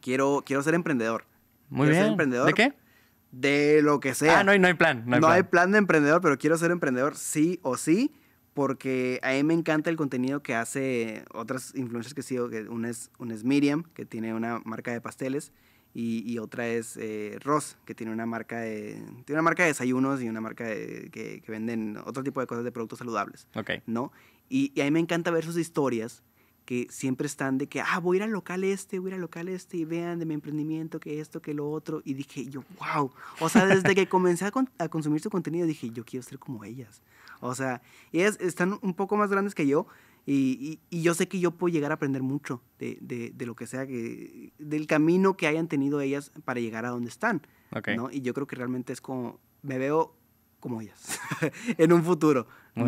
Quiero, quiero ser emprendedor. Muy quiero bien. Ser emprendedor. ¿De qué? De lo que sea. Ah, no, no hay plan. No, hay, hay plan de emprendedor, pero quiero ser emprendedor sí o sí porque a mí me encanta el contenido que hace otras influencers que sigo, que una es, un es Miriam, que tiene una marca de pasteles, y, otra es eh, Ross, que tiene una marca de, tiene una marca de desayunos y una marca que, venden otro tipo de cosas de productos saludables. Ok. ¿No? Y, a mí me encanta ver sus historias, que siempre están de que, ah, voy a ir al local este, voy a ir al local este y vean de mi emprendimiento, que esto, que lo otro. Y dije yo, wow. O sea, desde que comencé a, consumir su contenido, dije, yo quiero ser como ellas. O sea, ellas están un poco más grandes que yo y, y, yo sé que yo puedo llegar a aprender mucho de, de, lo que sea, que, del camino que hayan tenido ellas para llegar a donde están. ¿no? Y yo creo que realmente es como, me veo como ellas en un futuro. ¿no?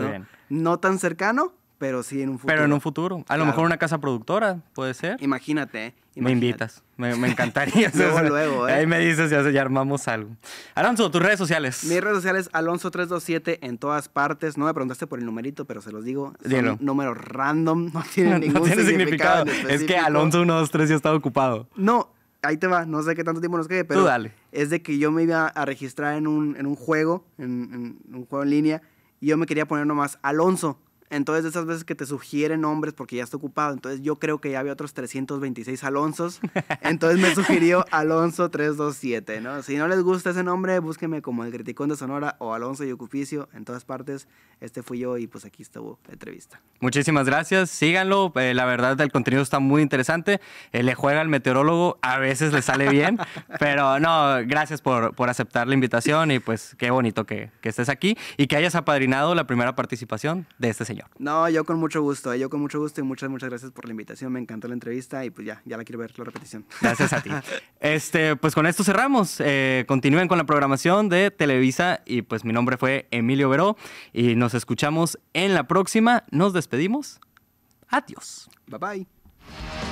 no tan cercano, pero sí en un futuro. Pero en un futuro. A lo mejor una casa productora, puede ser. Imagínate. Me invitas. Me, encantaría. luego, luego, ¿eh? Ahí me dices ya, ya armamos algo. Alonso, tus redes sociales. Mis redes sociales, Alonso327 en todas partes. No me preguntaste por el numerito, pero se los digo. Son números random, no tienen ningún no tiene significado. es que Alonso 123 ya estaba ocupado. No, ahí te va, no sé qué tanto tiempo nos quede, pero Tú dale. es de que yo me iba a registrar en un, en un juego, en, un juego en línea, y yo me quería poner nomás Alonso. Entonces, de esas veces que te sugieren nombres porque ya está ocupado. Entonces, yo creo que ya había otros 326 Alonsos. Entonces, me sugirió Alonso 327, ¿no? Si no les gusta ese nombre, búsquenme como el Criticón de Sonora o Alonso y Ocupicio en todas partes. Este fui yo y pues aquí estuvo la entrevista. Muchísimas gracias. Síganlo. Eh, la verdad, el contenido está muy interesante. Eh, le juega al meteorólogo. A veces le sale bien. pero no, gracias por, por aceptar la invitación y pues qué bonito que, que estés aquí y que hayas apadrinado la primera participación de este señor. No, yo con mucho gusto, eh, yo con mucho gusto y muchas, muchas gracias por la invitación. Me encantó la entrevista y pues ya, ya la quiero ver la repetición. Gracias a ti. Este, pues con esto cerramos. Eh, continúen con la programación de Televisa y pues mi nombre fue Emilio Veró y nos escuchamos en la próxima. Nos despedimos. Adiós. Bye bye.